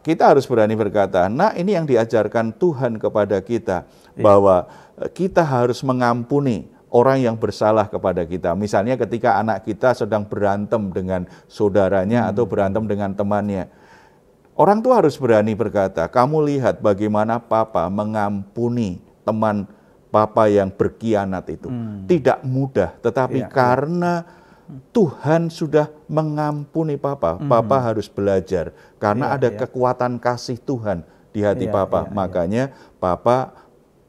kita harus berani berkata, nah ini yang diajarkan Tuhan kepada kita, iya. bahwa e, kita harus mengampuni, orang yang bersalah kepada kita. Misalnya ketika anak kita sedang berantem dengan saudaranya hmm. atau berantem dengan temannya. Orang tua harus berani berkata, "Kamu lihat bagaimana papa mengampuni teman papa yang berkianat itu." Hmm. Tidak mudah, tetapi ya, karena Tuhan sudah mengampuni papa, hmm. papa harus belajar karena ya, ada ya. kekuatan kasih Tuhan di hati ya, papa. Ya, Makanya ya. papa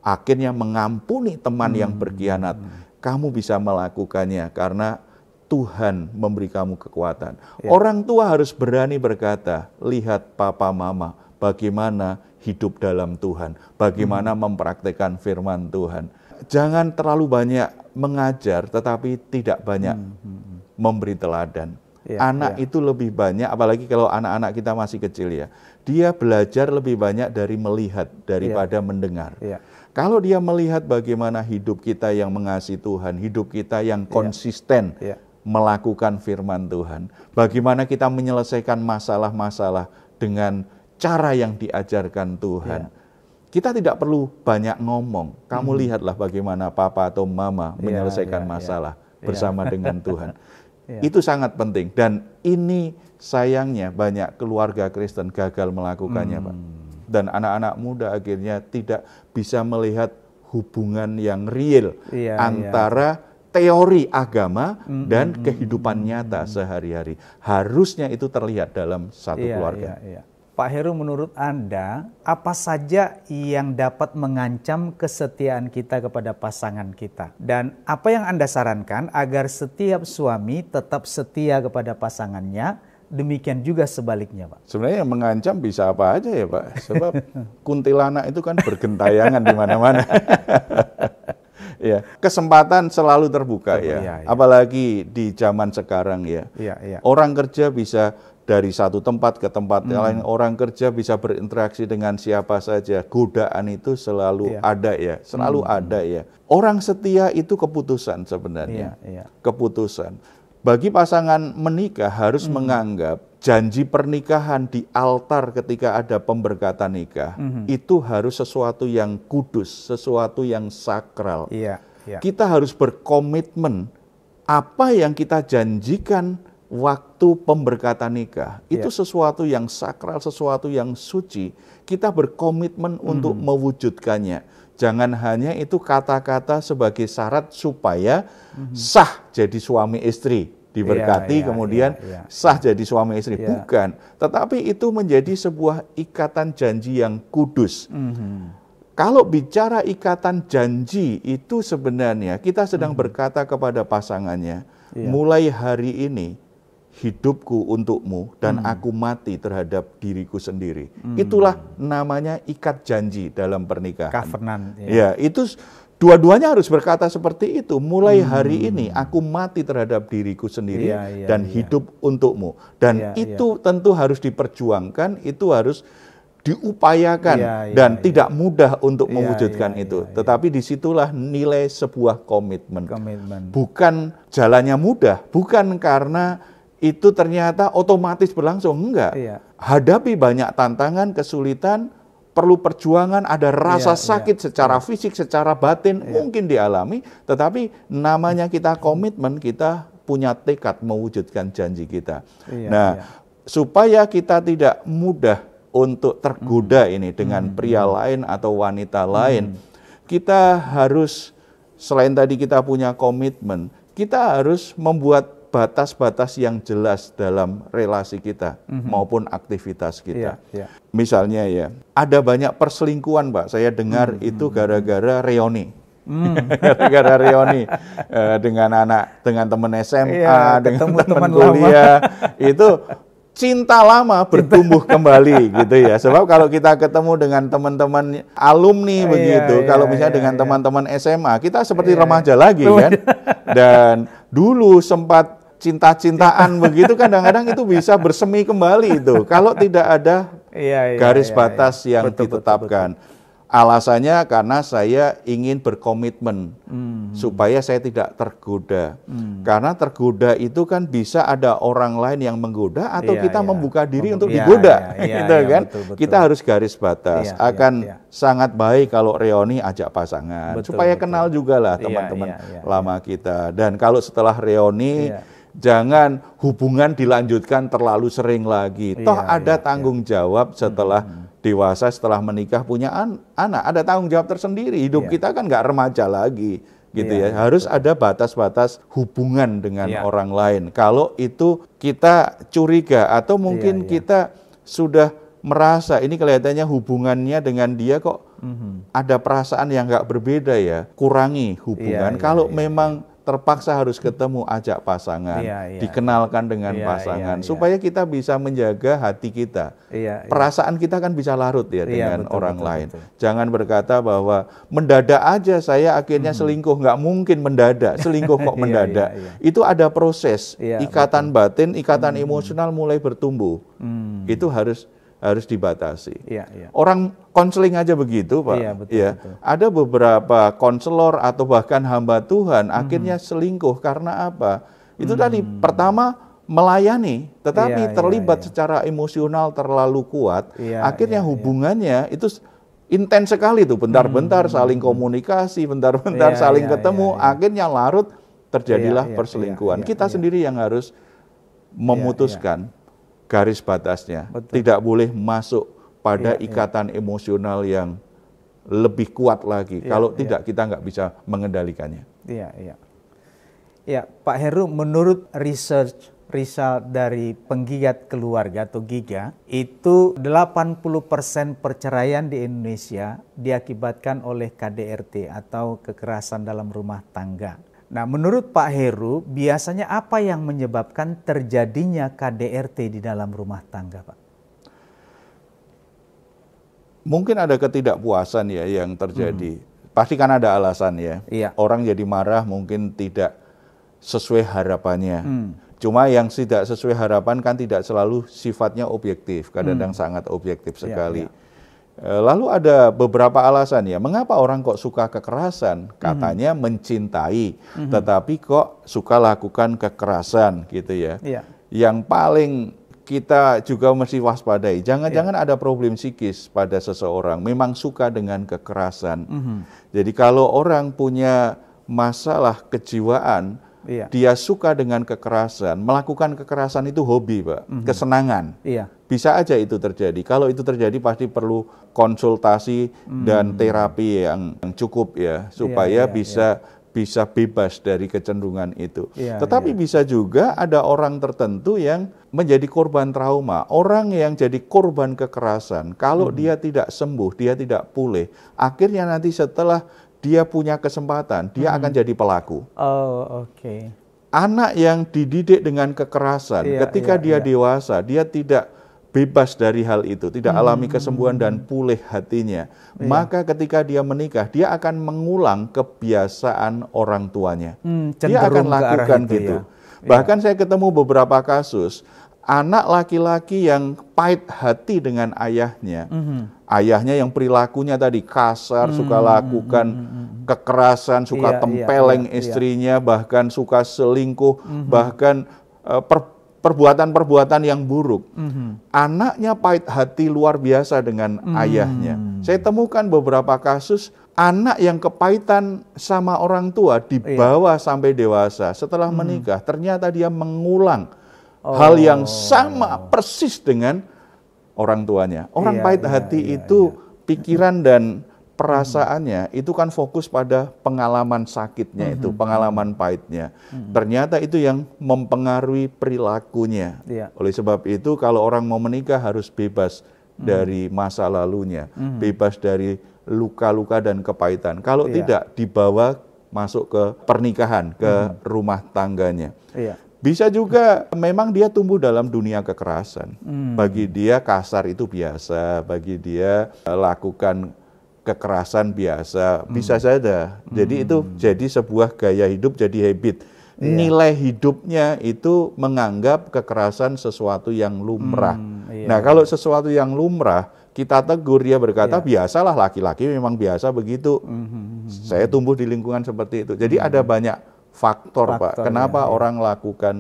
akhirnya mengampuni teman hmm. yang berkhianat. Kamu bisa melakukannya karena Tuhan memberi kamu kekuatan. Ya. Orang tua harus berani berkata, "Lihat papa mama bagaimana hidup dalam Tuhan, bagaimana hmm. mempraktekkan firman Tuhan." Jangan terlalu banyak mengajar tetapi tidak banyak hmm. hmm, hmm. memberi teladan. Ya, anak ya. itu lebih banyak apalagi kalau anak-anak kita masih kecil ya. Dia belajar lebih banyak dari melihat ya. daripada ya. mendengar. Ya kalau dia melihat bagaimana hidup kita yang mengasihi Tuhan, hidup kita yang iya. konsisten yeah. Yeah. melakukan firman Tuhan, bagaimana kita menyelesaikan masalah-masalah dengan cara yang diajarkan Tuhan. Yeah. Kita tidak perlu banyak ngomong. Kamu hmm. lihatlah bagaimana papa atau mama yeah, menyelesaikan yeah, iya. masalah yeah. bersama yeah. dengan Tuhan. yeah. Itu sangat penting dan ini sayangnya banyak keluarga Kristen gagal melakukannya, hmm. Pak dan anak-anak muda akhirnya tidak bisa melihat hubungan yang real iya, iya. antara iya. teori agama mm, dan mm, kehidupan mm, nyata sehari-hari. Harusnya itu terlihat dalam satu iya, keluarga. Iya, iya. Pak Heru, menurut Anda, apa saja yang dapat mengancam kesetiaan kita kepada pasangan kita? Dan apa yang Anda sarankan agar setiap suami tetap setia kepada pasangannya demikian juga sebaliknya, Pak. Sebenarnya yang mengancam bisa apa aja ya, Pak. Sebab kuntilanak itu kan bergentayangan di mana-mana. ya, kesempatan selalu terbuka ya. Ya, ya. Apalagi di zaman sekarang ya. Ya, ya. Orang kerja bisa dari satu tempat ke tempat hmm. lain, orang kerja bisa berinteraksi dengan siapa saja. Godaan itu selalu ya. ada ya, selalu hmm, hmm. ada ya. Orang setia itu keputusan sebenarnya. Ya, ya. Keputusan bagi pasangan menikah harus mm -hmm. menganggap janji pernikahan di altar ketika ada pemberkatan nikah mm -hmm. itu harus sesuatu yang kudus, sesuatu yang sakral. Yeah, yeah. Kita harus berkomitmen apa yang kita janjikan waktu pemberkatan nikah yeah. itu sesuatu yang sakral, sesuatu yang suci. Kita berkomitmen mm -hmm. untuk mewujudkannya. Jangan hanya itu kata-kata sebagai syarat supaya mm -hmm. sah jadi suami istri diberkati ya, ya, kemudian ya, ya. sah jadi suami istri ya. bukan tetapi itu menjadi sebuah ikatan janji yang kudus mm -hmm. kalau bicara ikatan janji itu sebenarnya kita sedang mm -hmm. berkata kepada pasangannya ya. mulai hari ini hidupku untukmu dan hmm. aku mati terhadap diriku sendiri. Hmm. Itulah namanya ikat janji dalam pernikahan. Covenant. Ya, ya itu Dua-duanya harus berkata seperti itu. Mulai hmm. hari ini aku mati terhadap diriku sendiri ya, ya, dan ya. hidup untukmu. Dan ya, itu ya. tentu harus diperjuangkan, itu harus diupayakan ya, ya, dan ya. tidak mudah untuk ya, mewujudkan ya, itu. Ya, ya. Tetapi disitulah nilai sebuah komitmen. komitmen. Bukan jalannya mudah, bukan karena itu ternyata otomatis berlangsung enggak. Iya. Hadapi banyak tantangan, kesulitan, perlu perjuangan, ada rasa yeah, iya, sakit yeah, secara iya. fisik, secara batin yeah. mungkin dialami, tetapi namanya kita komitmen, kita punya tekad mewujudkan janji kita. Yeah, nah, yeah. supaya kita tidak mudah untuk tergoda mm. ini dengan mm. pria mm. lain atau wanita lain, hmm. kita harus selain tadi kita punya komitmen, kita harus membuat batas-batas yang jelas dalam relasi kita mm -hmm. maupun aktivitas kita. Yeah, yeah. Misalnya ya, ada banyak perselingkuhan, Pak. Saya dengar mm -hmm. itu gara-gara reoni. Hmm. gara-gara mm. reoni uh, eh, dengan anak, dengan iya, teman SMA, yeah, dengan teman kuliah itu cinta lama iya. bertumbuh kembali gitu ya. Sebab kalau kita ketemu dengan teman-teman alumni yeah, begitu, yeah, kalau misalnya yeah, dengan iya. teman-teman SMA, kita seperti remaja lagi kan. Dan dulu sempat cinta-cintaan begitu kadang-kadang itu bisa bersemi kembali itu kalau tidak ada iya, iya, garis iya, iya. batas iya. yang betul, ditetapkan. Betul, betul. Alasannya karena saya ingin berkomitmen hmm. supaya saya tidak tergoda. Hmm. Karena tergoda itu kan bisa ada orang lain yang menggoda atau iya, kita iya. membuka diri untuk iya, digoda, iya, iya, gitu iya, kan? Betul, betul. Kita harus garis batas. Iya, iya Akan iya, iya. sangat baik kalau Reoni ajak pasangan betul, supaya betul. kenal juga lah iya, teman-teman iya, iya, iya, lama iya. kita. Dan kalau setelah Reoni iya jangan hubungan dilanjutkan terlalu sering lagi. Iya, Toh iya, ada iya. tanggung iya. jawab setelah hmm, hmm. dewasa, setelah menikah punya an anak, ada tanggung jawab tersendiri. Hidup iya. kita kan nggak remaja lagi, gitu iya, ya. Iya, Harus betul. ada batas-batas hubungan dengan iya. orang lain. Kalau itu kita curiga atau mungkin iya, iya. kita sudah merasa ini kelihatannya hubungannya dengan dia kok mm -hmm. ada perasaan yang nggak berbeda ya kurangi hubungan iya, kalau iya. memang terpaksa harus ketemu ajak pasangan, iya, iya. dikenalkan dengan iya, pasangan iya, iya. supaya kita bisa menjaga hati kita. Iya, iya. Perasaan kita kan bisa larut ya iya, dengan betul, orang betul, lain. Betul. Jangan berkata bahwa mendadak aja saya akhirnya hmm. selingkuh, nggak mungkin mendadak. Selingkuh kok iya, mendadak. iya, iya, iya. Itu ada proses. Iya, ikatan betul. batin, ikatan hmm. emosional mulai bertumbuh. Hmm. Itu harus harus dibatasi. Ya, ya. Orang konseling aja begitu, Pak. Ya, betul, ya. Betul. Ada beberapa konselor atau bahkan hamba Tuhan hmm. akhirnya selingkuh karena apa? Itu hmm. tadi pertama melayani, tetapi ya, terlibat ya, ya. secara emosional terlalu kuat, ya, akhirnya ya, hubungannya ya. itu intens sekali tuh, bentar-bentar hmm. saling komunikasi, bentar-bentar ya, saling ya, ketemu, ya, ya. akhirnya larut terjadilah ya, ya, perselingkuhan. Ya, ya, Kita ya. sendiri yang harus memutuskan. Ya, ya garis batasnya. Betul. Tidak boleh masuk pada ya, ikatan ya. emosional yang lebih kuat lagi. Ya, Kalau ya. tidak kita nggak bisa mengendalikannya. Iya, iya. Ya, Pak Heru, menurut research risal dari penggiat keluarga atau GIGA, itu 80% perceraian di Indonesia diakibatkan oleh KDRT atau kekerasan dalam rumah tangga. Nah, menurut Pak Heru, biasanya apa yang menyebabkan terjadinya KDRT di dalam rumah tangga, Pak? Mungkin ada ketidakpuasan ya yang terjadi. Hmm. Pasti kan ada alasan ya. Iya. Orang jadi marah mungkin tidak sesuai harapannya. Hmm. Cuma yang tidak sesuai harapan kan tidak selalu sifatnya objektif, kadang-kadang hmm. sangat objektif iya, sekali. Iya, iya. Eh, lalu ada beberapa alasan ya, mengapa orang kok suka kekerasan? Mhm. Katanya mm-hmm. mencintai, mm-hmm. tetapi kok suka lakukan kekerasan gitu ya. Yeah. Yang paling kita juga mesti waspadai. Iya. Jangan-jangan yeah. ada problem psikis pada seseorang. Memang suka dengan kekerasan. Mm -hmm. Jadi kalau orang punya masalah kejiwaan, Iya. Dia suka dengan kekerasan, melakukan kekerasan itu hobi, Pak. Mm -hmm. Kesenangan. Iya. Bisa aja itu terjadi. Kalau itu terjadi pasti perlu konsultasi mm. dan terapi yang, yang cukup ya supaya iya, iya, bisa iya. bisa bebas dari kecenderungan itu. Iya, Tetapi iya. bisa juga ada orang tertentu yang menjadi korban trauma. Orang yang jadi korban kekerasan, kalau mm -hmm. dia tidak sembuh, dia tidak pulih, akhirnya nanti setelah dia punya kesempatan, dia hmm. akan jadi pelaku. Oh, oke. Okay. Anak yang dididik dengan kekerasan, yeah, ketika yeah, dia yeah. dewasa, dia tidak bebas dari hal itu, tidak hmm. alami kesembuhan dan pulih hatinya. Yeah. Maka ketika dia menikah, dia akan mengulang kebiasaan orang tuanya. Hmm, dia akan lakukan itu, gitu. Ya. Bahkan iya. saya ketemu beberapa kasus anak laki-laki yang pahit hati dengan ayahnya. Mm -hmm ayahnya yang perilakunya tadi kasar, hmm, suka hmm, lakukan hmm, hmm, hmm, kekerasan, suka iya, iya tempeleng iya, iya, istrinya, iya. bahkan suka selingkuh, hmm, hmm. bahkan uh, per, perbuatan-perbuatan yang buruk. hmm Anaknya pahit hati luar biasa dengan hmm ayahnya. Saya temukan beberapa kasus anak yang kepahitan sama orang tua dibawa iya. sampai dewasa setelah hmm menikah. Ternyata dia mengulang oh. hal yang sama persis dengan orang tuanya. Orang iya, pahit iya, hati iya, itu iya. pikiran dan perasaannya hmm. itu kan fokus pada pengalaman sakitnya hmm. itu, hmm, pengalaman hmm. pahitnya. Hmm. Ternyata itu yang mempengaruhi perilakunya. Iya. Oleh sebab itu kalau orang mau menikah harus bebas hmm. dari masa lalunya, hmm. bebas dari luka-luka dan kepahitan. Kalau iya. tidak dibawa masuk ke pernikahan, ke hmm. rumah tangganya. Iya. Bisa juga memang dia tumbuh dalam dunia kekerasan. Hmm. Bagi dia kasar itu biasa, bagi dia eh, lakukan kekerasan biasa, hmm. bisa saja. Jadi hmm. itu jadi sebuah gaya hidup, jadi habit. Iya. Nilai hidupnya itu menganggap kekerasan sesuatu yang lumrah. Hmm, iya. Nah, kalau sesuatu yang lumrah, kita tegur dia berkata yeah. biasalah laki-laki memang biasa begitu. Mm -hmm. Saya tumbuh di lingkungan seperti itu. Jadi mm -hmm. ada banyak faktor, faktor Pak. Kenapa ya, ya. orang lakukan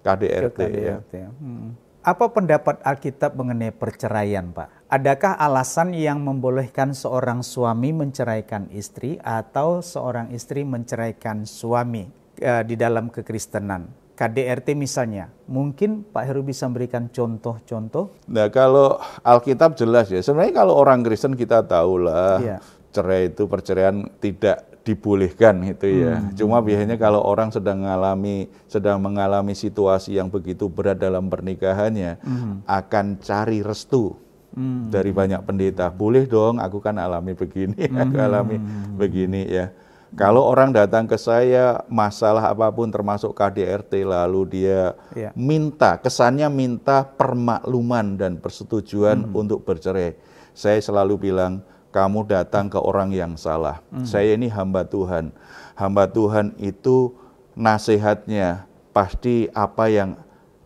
KDRT, KDRT ya? ya. Hmm. Apa pendapat Alkitab mengenai perceraian, Pak? Adakah alasan yang membolehkan seorang suami menceraikan istri atau seorang istri menceraikan suami e, di dalam kekristenan? KDRT misalnya, mungkin Pak Heru bisa memberikan contoh-contoh? Nah kalau Alkitab jelas ya, sebenarnya kalau orang Kristen kita tahulah iya. cerai itu perceraian tidak dibolehkan gitu ya. Hmm. Cuma biasanya kalau orang sedang mengalami sedang mengalami situasi yang begitu berat dalam pernikahannya hmm. akan cari restu hmm. dari banyak pendeta. Boleh dong, aku kan alami begini, hmm. aku alami hmm. begini ya. Kalau orang datang ke saya masalah apapun termasuk KDRT lalu dia ya. minta kesannya minta permakluman dan persetujuan hmm. untuk bercerai. Saya selalu bilang kamu datang ke orang yang salah. Hmm. Saya ini hamba Tuhan. Hamba Tuhan itu nasihatnya pasti apa yang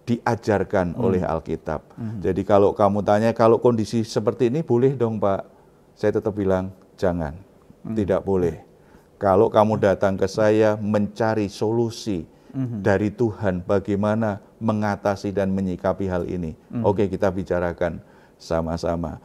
diajarkan hmm. oleh Alkitab. Hmm. Jadi kalau kamu tanya kalau kondisi seperti ini boleh dong Pak? Saya tetap bilang jangan. Hmm. Tidak boleh. Kalau kamu datang ke saya mencari solusi hmm. dari Tuhan bagaimana mengatasi dan menyikapi hal ini. Hmm. Oke, kita bicarakan sama-sama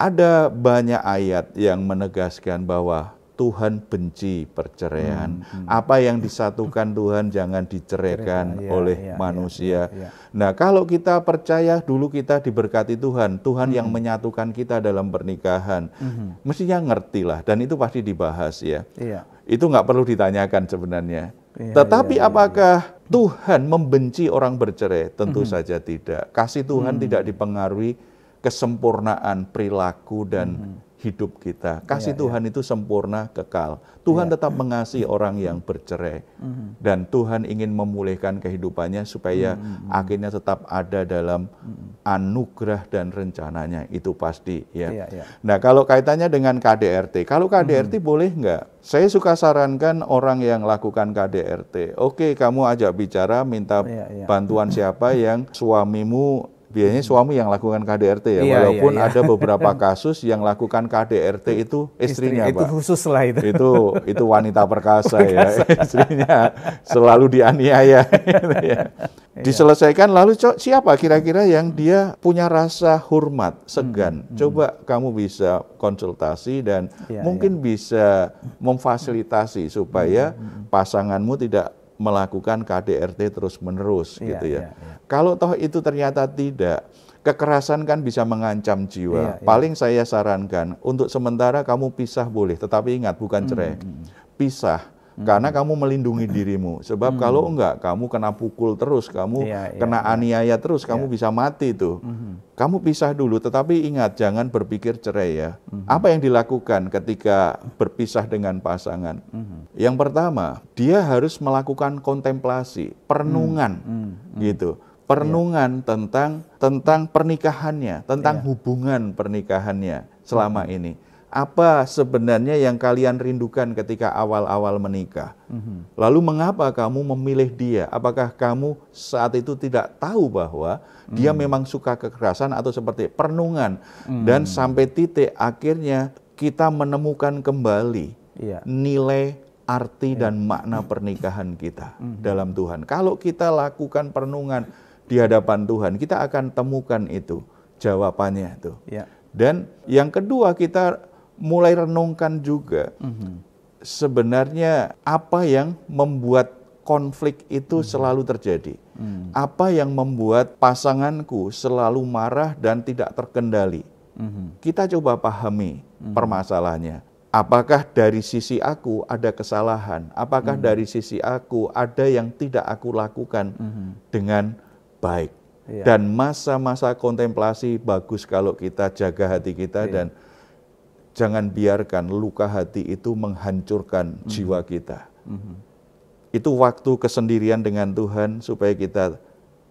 ada banyak ayat yang menegaskan bahwa Tuhan benci perceraian. Hmm, hmm. Apa yang disatukan Tuhan jangan diceraikan ya, oleh ya, manusia. Ya, ya, ya. Nah, kalau kita percaya dulu kita diberkati Tuhan, Tuhan hmm. yang menyatukan kita dalam pernikahan, hmm. mestinya ngertilah dan itu pasti dibahas ya. ya. Itu nggak perlu ditanyakan sebenarnya. Ya, Tetapi ya, apakah ya. Tuhan membenci orang bercerai? Tentu hmm. saja tidak. Kasih Tuhan hmm. tidak dipengaruhi kesempurnaan perilaku dan hmm. hidup kita. Iya, Kasih yeah, Tuhan yeah. itu sempurna kekal. Tuhan yeah. tetap mengasihi orang yang hmm. bercerai hmm. dan Tuhan ingin memulihkan kehidupannya supaya hmm. hmm, hmm. akhirnya tetap ada dalam anugerah dan rencananya itu pasti ya. Yeah, yeah. Nah kalau kaitannya dengan KDRT, kalau KDRT hmm. boleh nggak? Saya suka sarankan orang yang lakukan KDRT. Oke, kamu ajak bicara, minta yeah, yeah. bantuan siapa yang suamimu biasanya suami yang lakukan KDRT ya, iya, walaupun iya, iya. ada beberapa kasus yang lakukan KDRT itu istrinya, Istri, Pak. Itu khusus lah itu. Itu itu wanita perkasa, ya. perkasa. ya, istrinya selalu dianiaya. Iya. Iya. Diselesaikan lalu siapa kira-kira yang dia punya rasa hormat, segan. Hmm, hmm, Coba kamu bisa konsultasi dan iya, mungkin iya. bisa memfasilitasi supaya hmm, hmm. hmm. pasanganmu tidak melakukan KDRT terus-menerus yeah, gitu ya. Yeah, yeah. Kalau toh itu ternyata tidak, kekerasan kan bisa mengancam jiwa. Iya, iya, Paling saya sarankan untuk sementara kamu pisah boleh, tetapi ingat bukan hmm, cerai. Mm -hmm. Pisah karena kamu melindungi hmm. dirimu. Sebab hmm. kalau enggak, kamu kena pukul terus, kamu ya, kena ya. aniaya terus, kamu ya. bisa mati tuh. Hmm. Kamu pisah dulu, tetapi ingat jangan berpikir cerai ya. Hmm. Apa yang dilakukan ketika berpisah dengan pasangan? Hmm. Yang pertama, dia harus melakukan kontemplasi, perenungan, hmm. Hmm. hmm. gitu iya. perenungan yeah. tentang tentang pernikahannya, tentang yeah. hubungan pernikahannya selama -hmm. ini apa sebenarnya yang kalian rindukan ketika awal-awal menikah? Mm-hmm. Lalu mengapa kamu memilih dia? Apakah kamu saat itu tidak tahu bahwa mm. dia mhm. memang suka kekerasan atau seperti perenungan? mm. dan sampai titik akhirnya kita menemukan kembali yeah. nilai arti yeah. dan makna pernikahan kita mm-hmm. dalam Tuhan. Kalau kita lakukan perenungan di hadapan Tuhan, kita akan temukan itu jawabannya itu. Yeah. Dan yang kedua kita mulai renungkan juga mm-hmm. sebenarnya apa yang membuat konflik itu mm-hmm. selalu terjadi. Mm-hmm. Apa yang membuat pasanganku selalu marah dan tidak terkendali. Mm-hmm. Kita coba pahami mm-hmm. permasalahannya. Apakah dari sisi aku ada kesalahan? Apakah mm-hmm. dari sisi aku ada yang tidak aku lakukan mm-hmm. dengan baik? Iya. Dan masa-masa kontemplasi bagus kalau kita jaga hati kita yeah. dan Jangan biarkan luka hati itu menghancurkan mm-hmm. jiwa kita. Mm-hmm. Itu waktu kesendirian dengan Tuhan supaya kita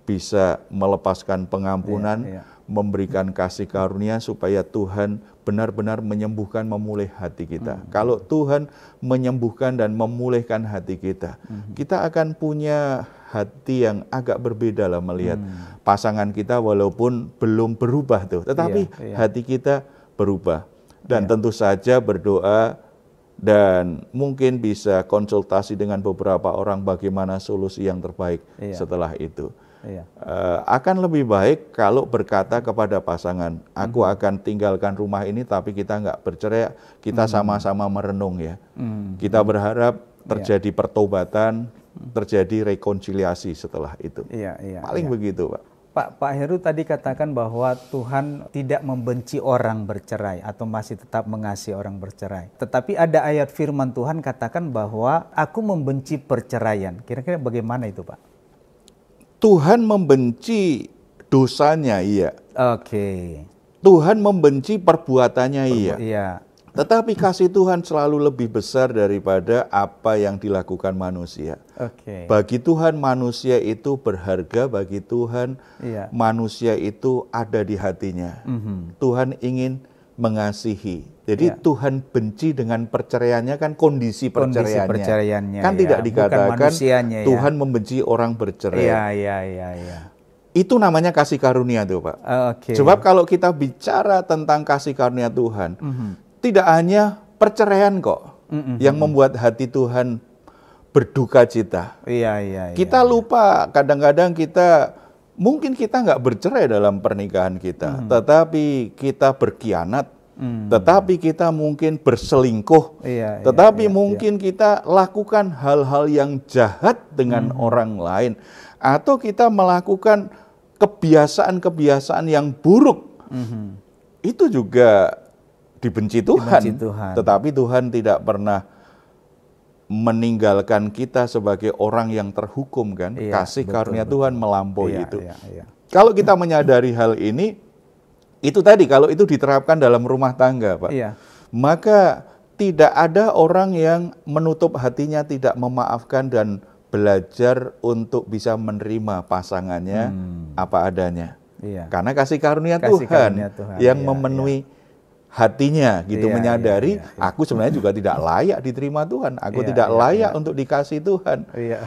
bisa melepaskan pengampunan, yeah, yeah. memberikan kasih karunia supaya Tuhan benar-benar menyembuhkan, memulih hati kita. Mm-hmm. Kalau Tuhan menyembuhkan dan memulihkan hati kita, mm-hmm. kita akan punya hati yang agak berbeda lah melihat hmm. pasangan kita walaupun belum berubah tuh, tetapi yeah, yeah. hati kita berubah dan yeah. tentu saja berdoa dan mungkin bisa konsultasi dengan beberapa orang bagaimana solusi yang terbaik yeah. setelah itu. Iya. Uh, akan lebih baik kalau berkata kepada pasangan, aku mm. akan tinggalkan rumah ini tapi kita nggak bercerai, kita sama hmm. sama-sama merenung ya. Mm. Kita berharap iya. terjadi yeah. pertobatan, terjadi rekonsiliasi setelah itu. Iya, iya, Paling iya. begitu Pak. Pak Pak Heru tadi katakan bahwa Tuhan tidak membenci orang bercerai atau masih tetap mengasihi orang bercerai. Tetapi ada ayat firman Tuhan katakan bahwa aku membenci perceraian. Kira-kira bagaimana itu, Pak? Tuhan membenci dosanya, iya. Oke. Okay. Tuhan membenci perbuatannya, iya. Perbu Iya. Tetapi kasih Tuhan selalu lebih besar daripada apa yang dilakukan manusia. Okay. Bagi Tuhan manusia itu berharga, bagi Tuhan yeah. manusia itu ada di hatinya. Mm -hmm. Tuhan ingin mengasihi. Jadi yeah. Tuhan benci dengan perceraiannya kan kondisi perceraiannya. Kondisi perceraiannya kan ya. tidak dikatakan iya. Tuhan membenci orang bercerai. Iya, iya, iya, iya. Itu namanya kasih karunia tuh, Pak. Uh, oh, okay. Sebab kalau kita bicara tentang kasih karunia Tuhan, mm -hmm tidak hanya perceraian kok mm -mm. yang membuat hati Tuhan berduka cita. Iya iya. iya kita iya. lupa kadang-kadang kita mungkin kita nggak bercerai dalam pernikahan kita, mm. tetapi kita berkhianat. Hmm. Tetapi kita mungkin berselingkuh, iya, iya, tetapi iya, mungkin iya. kita lakukan hal-hal yang jahat dengan hmm. orang lain, atau kita melakukan kebiasaan-kebiasaan yang buruk. Hmm. Itu juga dibenci Tuhan, dibenci Tuhan. Tetapi Tuhan tidak pernah meninggalkan kita sebagai orang yang terhukum kan. Iya, Kasih betul, karunia betul. Tuhan melampaui iya, itu. Iya, iya. Kalau kita menyadari hal ini, itu tadi kalau itu diterapkan dalam rumah tangga, Pak. Iya. Maka tidak ada orang yang menutup hatinya tidak memaafkan dan belajar untuk bisa menerima pasangannya hmm. apa adanya. Iya. Karena kasih karunia, kasih Tuhan, karunia Tuhan yang iya, memenuhi iya hatinya gitu iya, menyadari iya, iya. aku sebenarnya juga tidak layak diterima Tuhan, aku iya, tidak iya, layak iya. untuk dikasih Tuhan. Iya.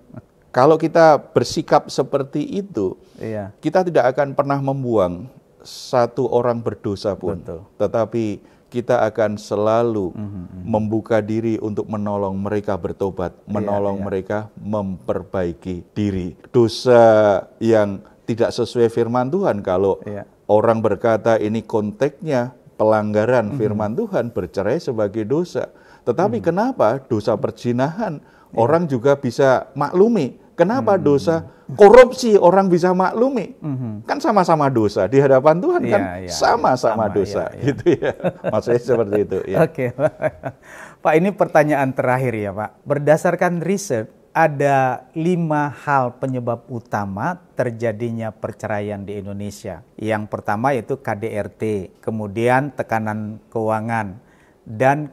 Kalau kita bersikap seperti itu, iya. kita tidak akan pernah membuang satu orang berdosa pun, Betul. tetapi kita akan selalu mm -hmm. membuka diri untuk menolong mereka bertobat, iya, menolong iya. mereka memperbaiki diri. Dosa yang tidak sesuai firman Tuhan kalau iya. orang berkata ini konteksnya pelanggaran mm-hmm. firman hmm. Tuhan, bercerai sebagai dosa. Tetapi hmm. kenapa dosa mm-hmm. perzinahan yeah. orang juga bisa maklumi? Kenapa hmm. dosa mm-hmm. korupsi orang bisa maklumi? Hmm. Kan sama-sama dosa di hadapan Tuhan yeah, kan iya, iya. sama-sama yeah, dosa, iya. gitu ya. Maksudnya seperti itu. Ya. Oke, okay. Pak ini pertanyaan terakhir ya Pak. Berdasarkan riset ada lima hal penyebab utama terjadinya perceraian di Indonesia. Yang pertama yaitu KDRT, kemudian tekanan keuangan, dan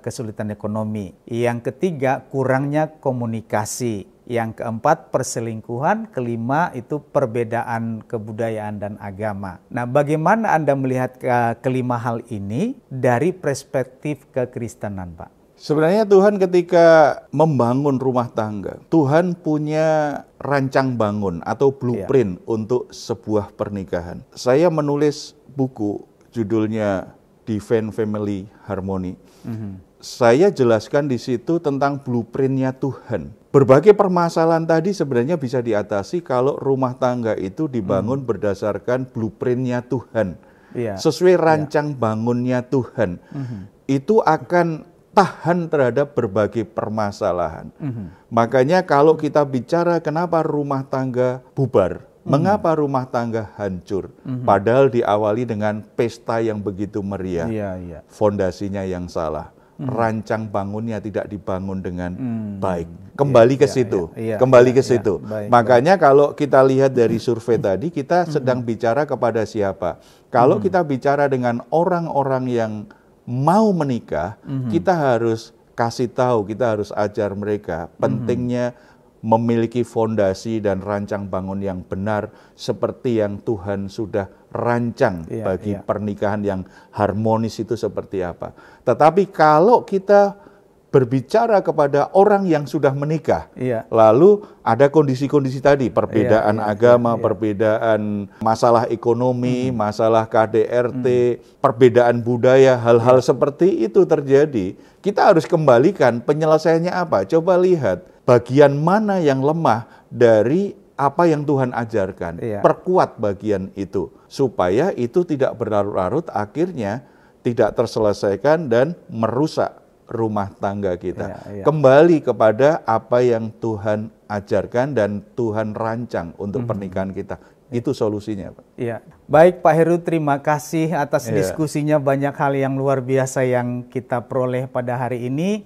kesulitan ekonomi. Yang ketiga, kurangnya komunikasi. Yang keempat, perselingkuhan. Kelima, itu perbedaan kebudayaan dan agama. Nah, bagaimana Anda melihat eh, kelima hal ini dari perspektif kekristenan, Pak? Sebenarnya Tuhan ketika membangun rumah tangga, Tuhan punya rancang bangun atau blueprint yeah. untuk sebuah pernikahan. Saya menulis buku judulnya Divine Family Harmony. Mm-hmm. Saya jelaskan di situ tentang blueprintnya Tuhan. Berbagai permasalahan tadi sebenarnya bisa diatasi kalau rumah tangga itu dibangun mm. berdasarkan blueprintnya Tuhan, yeah. sesuai iya. rancang yeah. bangunnya Tuhan. Mm-hmm. Itu akan tahan terhadap berbagai permasalahan. Mm-hmm. Makanya kalau kita bicara kenapa rumah tangga bubar, mm-hmm. mengapa rumah tangga hancur, mm-hmm. padahal diawali dengan pesta yang begitu meriah, yeah, yeah. fondasinya yang salah. Mm Rancang bangunnya tidak dibangun dengan mm. baik. Kembali yeah, ke iya, situ, yeah, yeah, kembali yeah, ke iya. situ. Yeah, baik, Makanya baik. kalau kita lihat dari survei tadi, kita sedang mm bicara kepada siapa? Kalau mm kita bicara dengan orang-orang yang mau menikah, mm-hmm. kita harus kasih tahu, kita harus ajar mereka mhm. pentingnya mm-hmm. memiliki fondasi dan rancang bangun yang benar seperti yang Tuhan sudah rancang yeah, bagi yeah. pernikahan yang harmonis itu seperti apa. Tetapi kalau kita berbicara kepada orang yang sudah menikah. Iya. Lalu ada kondisi-kondisi tadi, iya, perbedaan iya, iya, agama, iya. perbedaan masalah ekonomi, hmm. masalah KDRT, hmm. perbedaan budaya, hal-hal iya. seperti itu terjadi. Kita harus kembalikan penyelesaiannya apa? Coba lihat bagian mana yang lemah dari apa yang Tuhan ajarkan. Iya. Perkuat bagian itu supaya itu tidak berlarut-larut akhirnya tidak terselesaikan dan merusak rumah tangga kita. Ya, ya. Kembali kepada apa yang Tuhan ajarkan dan Tuhan rancang untuk mhm. pernikahan kita. Itu solusinya, Pak. Iya. Baik, Pak Heru, terima kasih atas ya. diskusinya. Banyak hal yang luar biasa yang kita peroleh pada hari ini.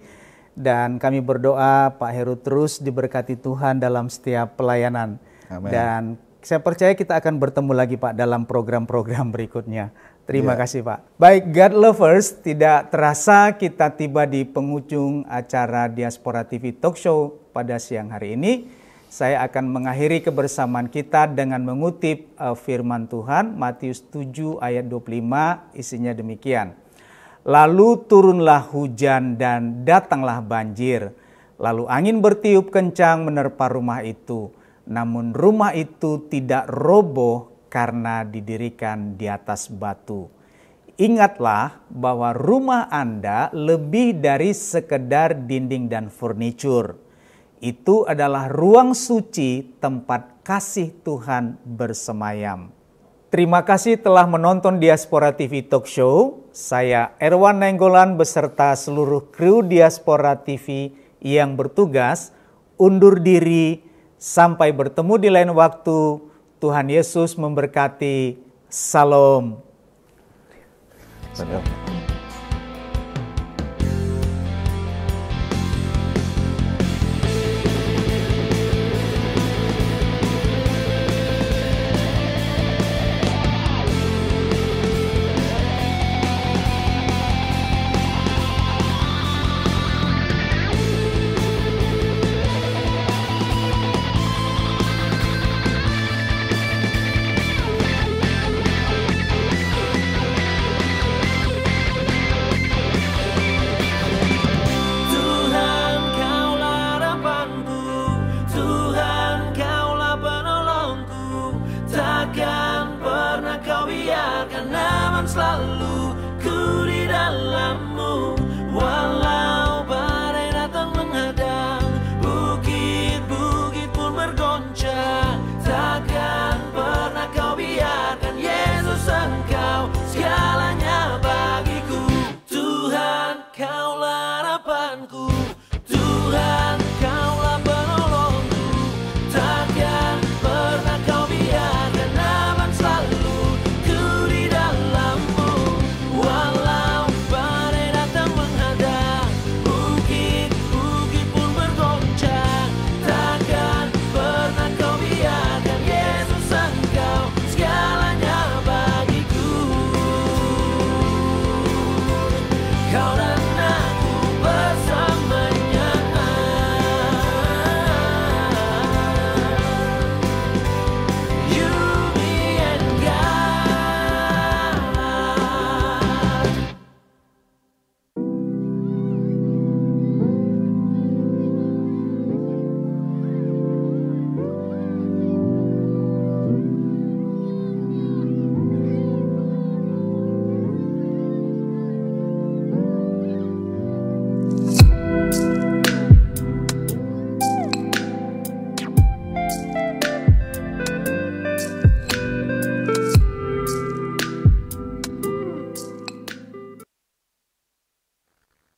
Dan kami berdoa Pak Heru terus diberkati Tuhan dalam setiap pelayanan. Amen. Dan saya percaya kita akan bertemu lagi Pak dalam program-program berikutnya. Terima yeah. kasih Pak. Baik God lovers, tidak terasa kita tiba di penghujung acara Diaspora TV Talk Show pada siang hari ini. Saya akan mengakhiri kebersamaan kita dengan mengutip uh, firman Tuhan Matius 7 ayat 25 isinya demikian. Lalu turunlah hujan dan datanglah banjir. Lalu angin bertiup kencang menerpa rumah itu. Namun rumah itu tidak roboh karena didirikan di atas batu. Ingatlah bahwa rumah Anda lebih dari sekedar dinding dan furniture. Itu adalah ruang suci tempat kasih Tuhan bersemayam. Terima kasih telah menonton Diaspora TV Talk Show. Saya Erwan Nenggolan beserta seluruh kru Diaspora TV yang bertugas undur diri sampai bertemu di lain waktu. Tuhan Yesus memberkati. Salam. Salam.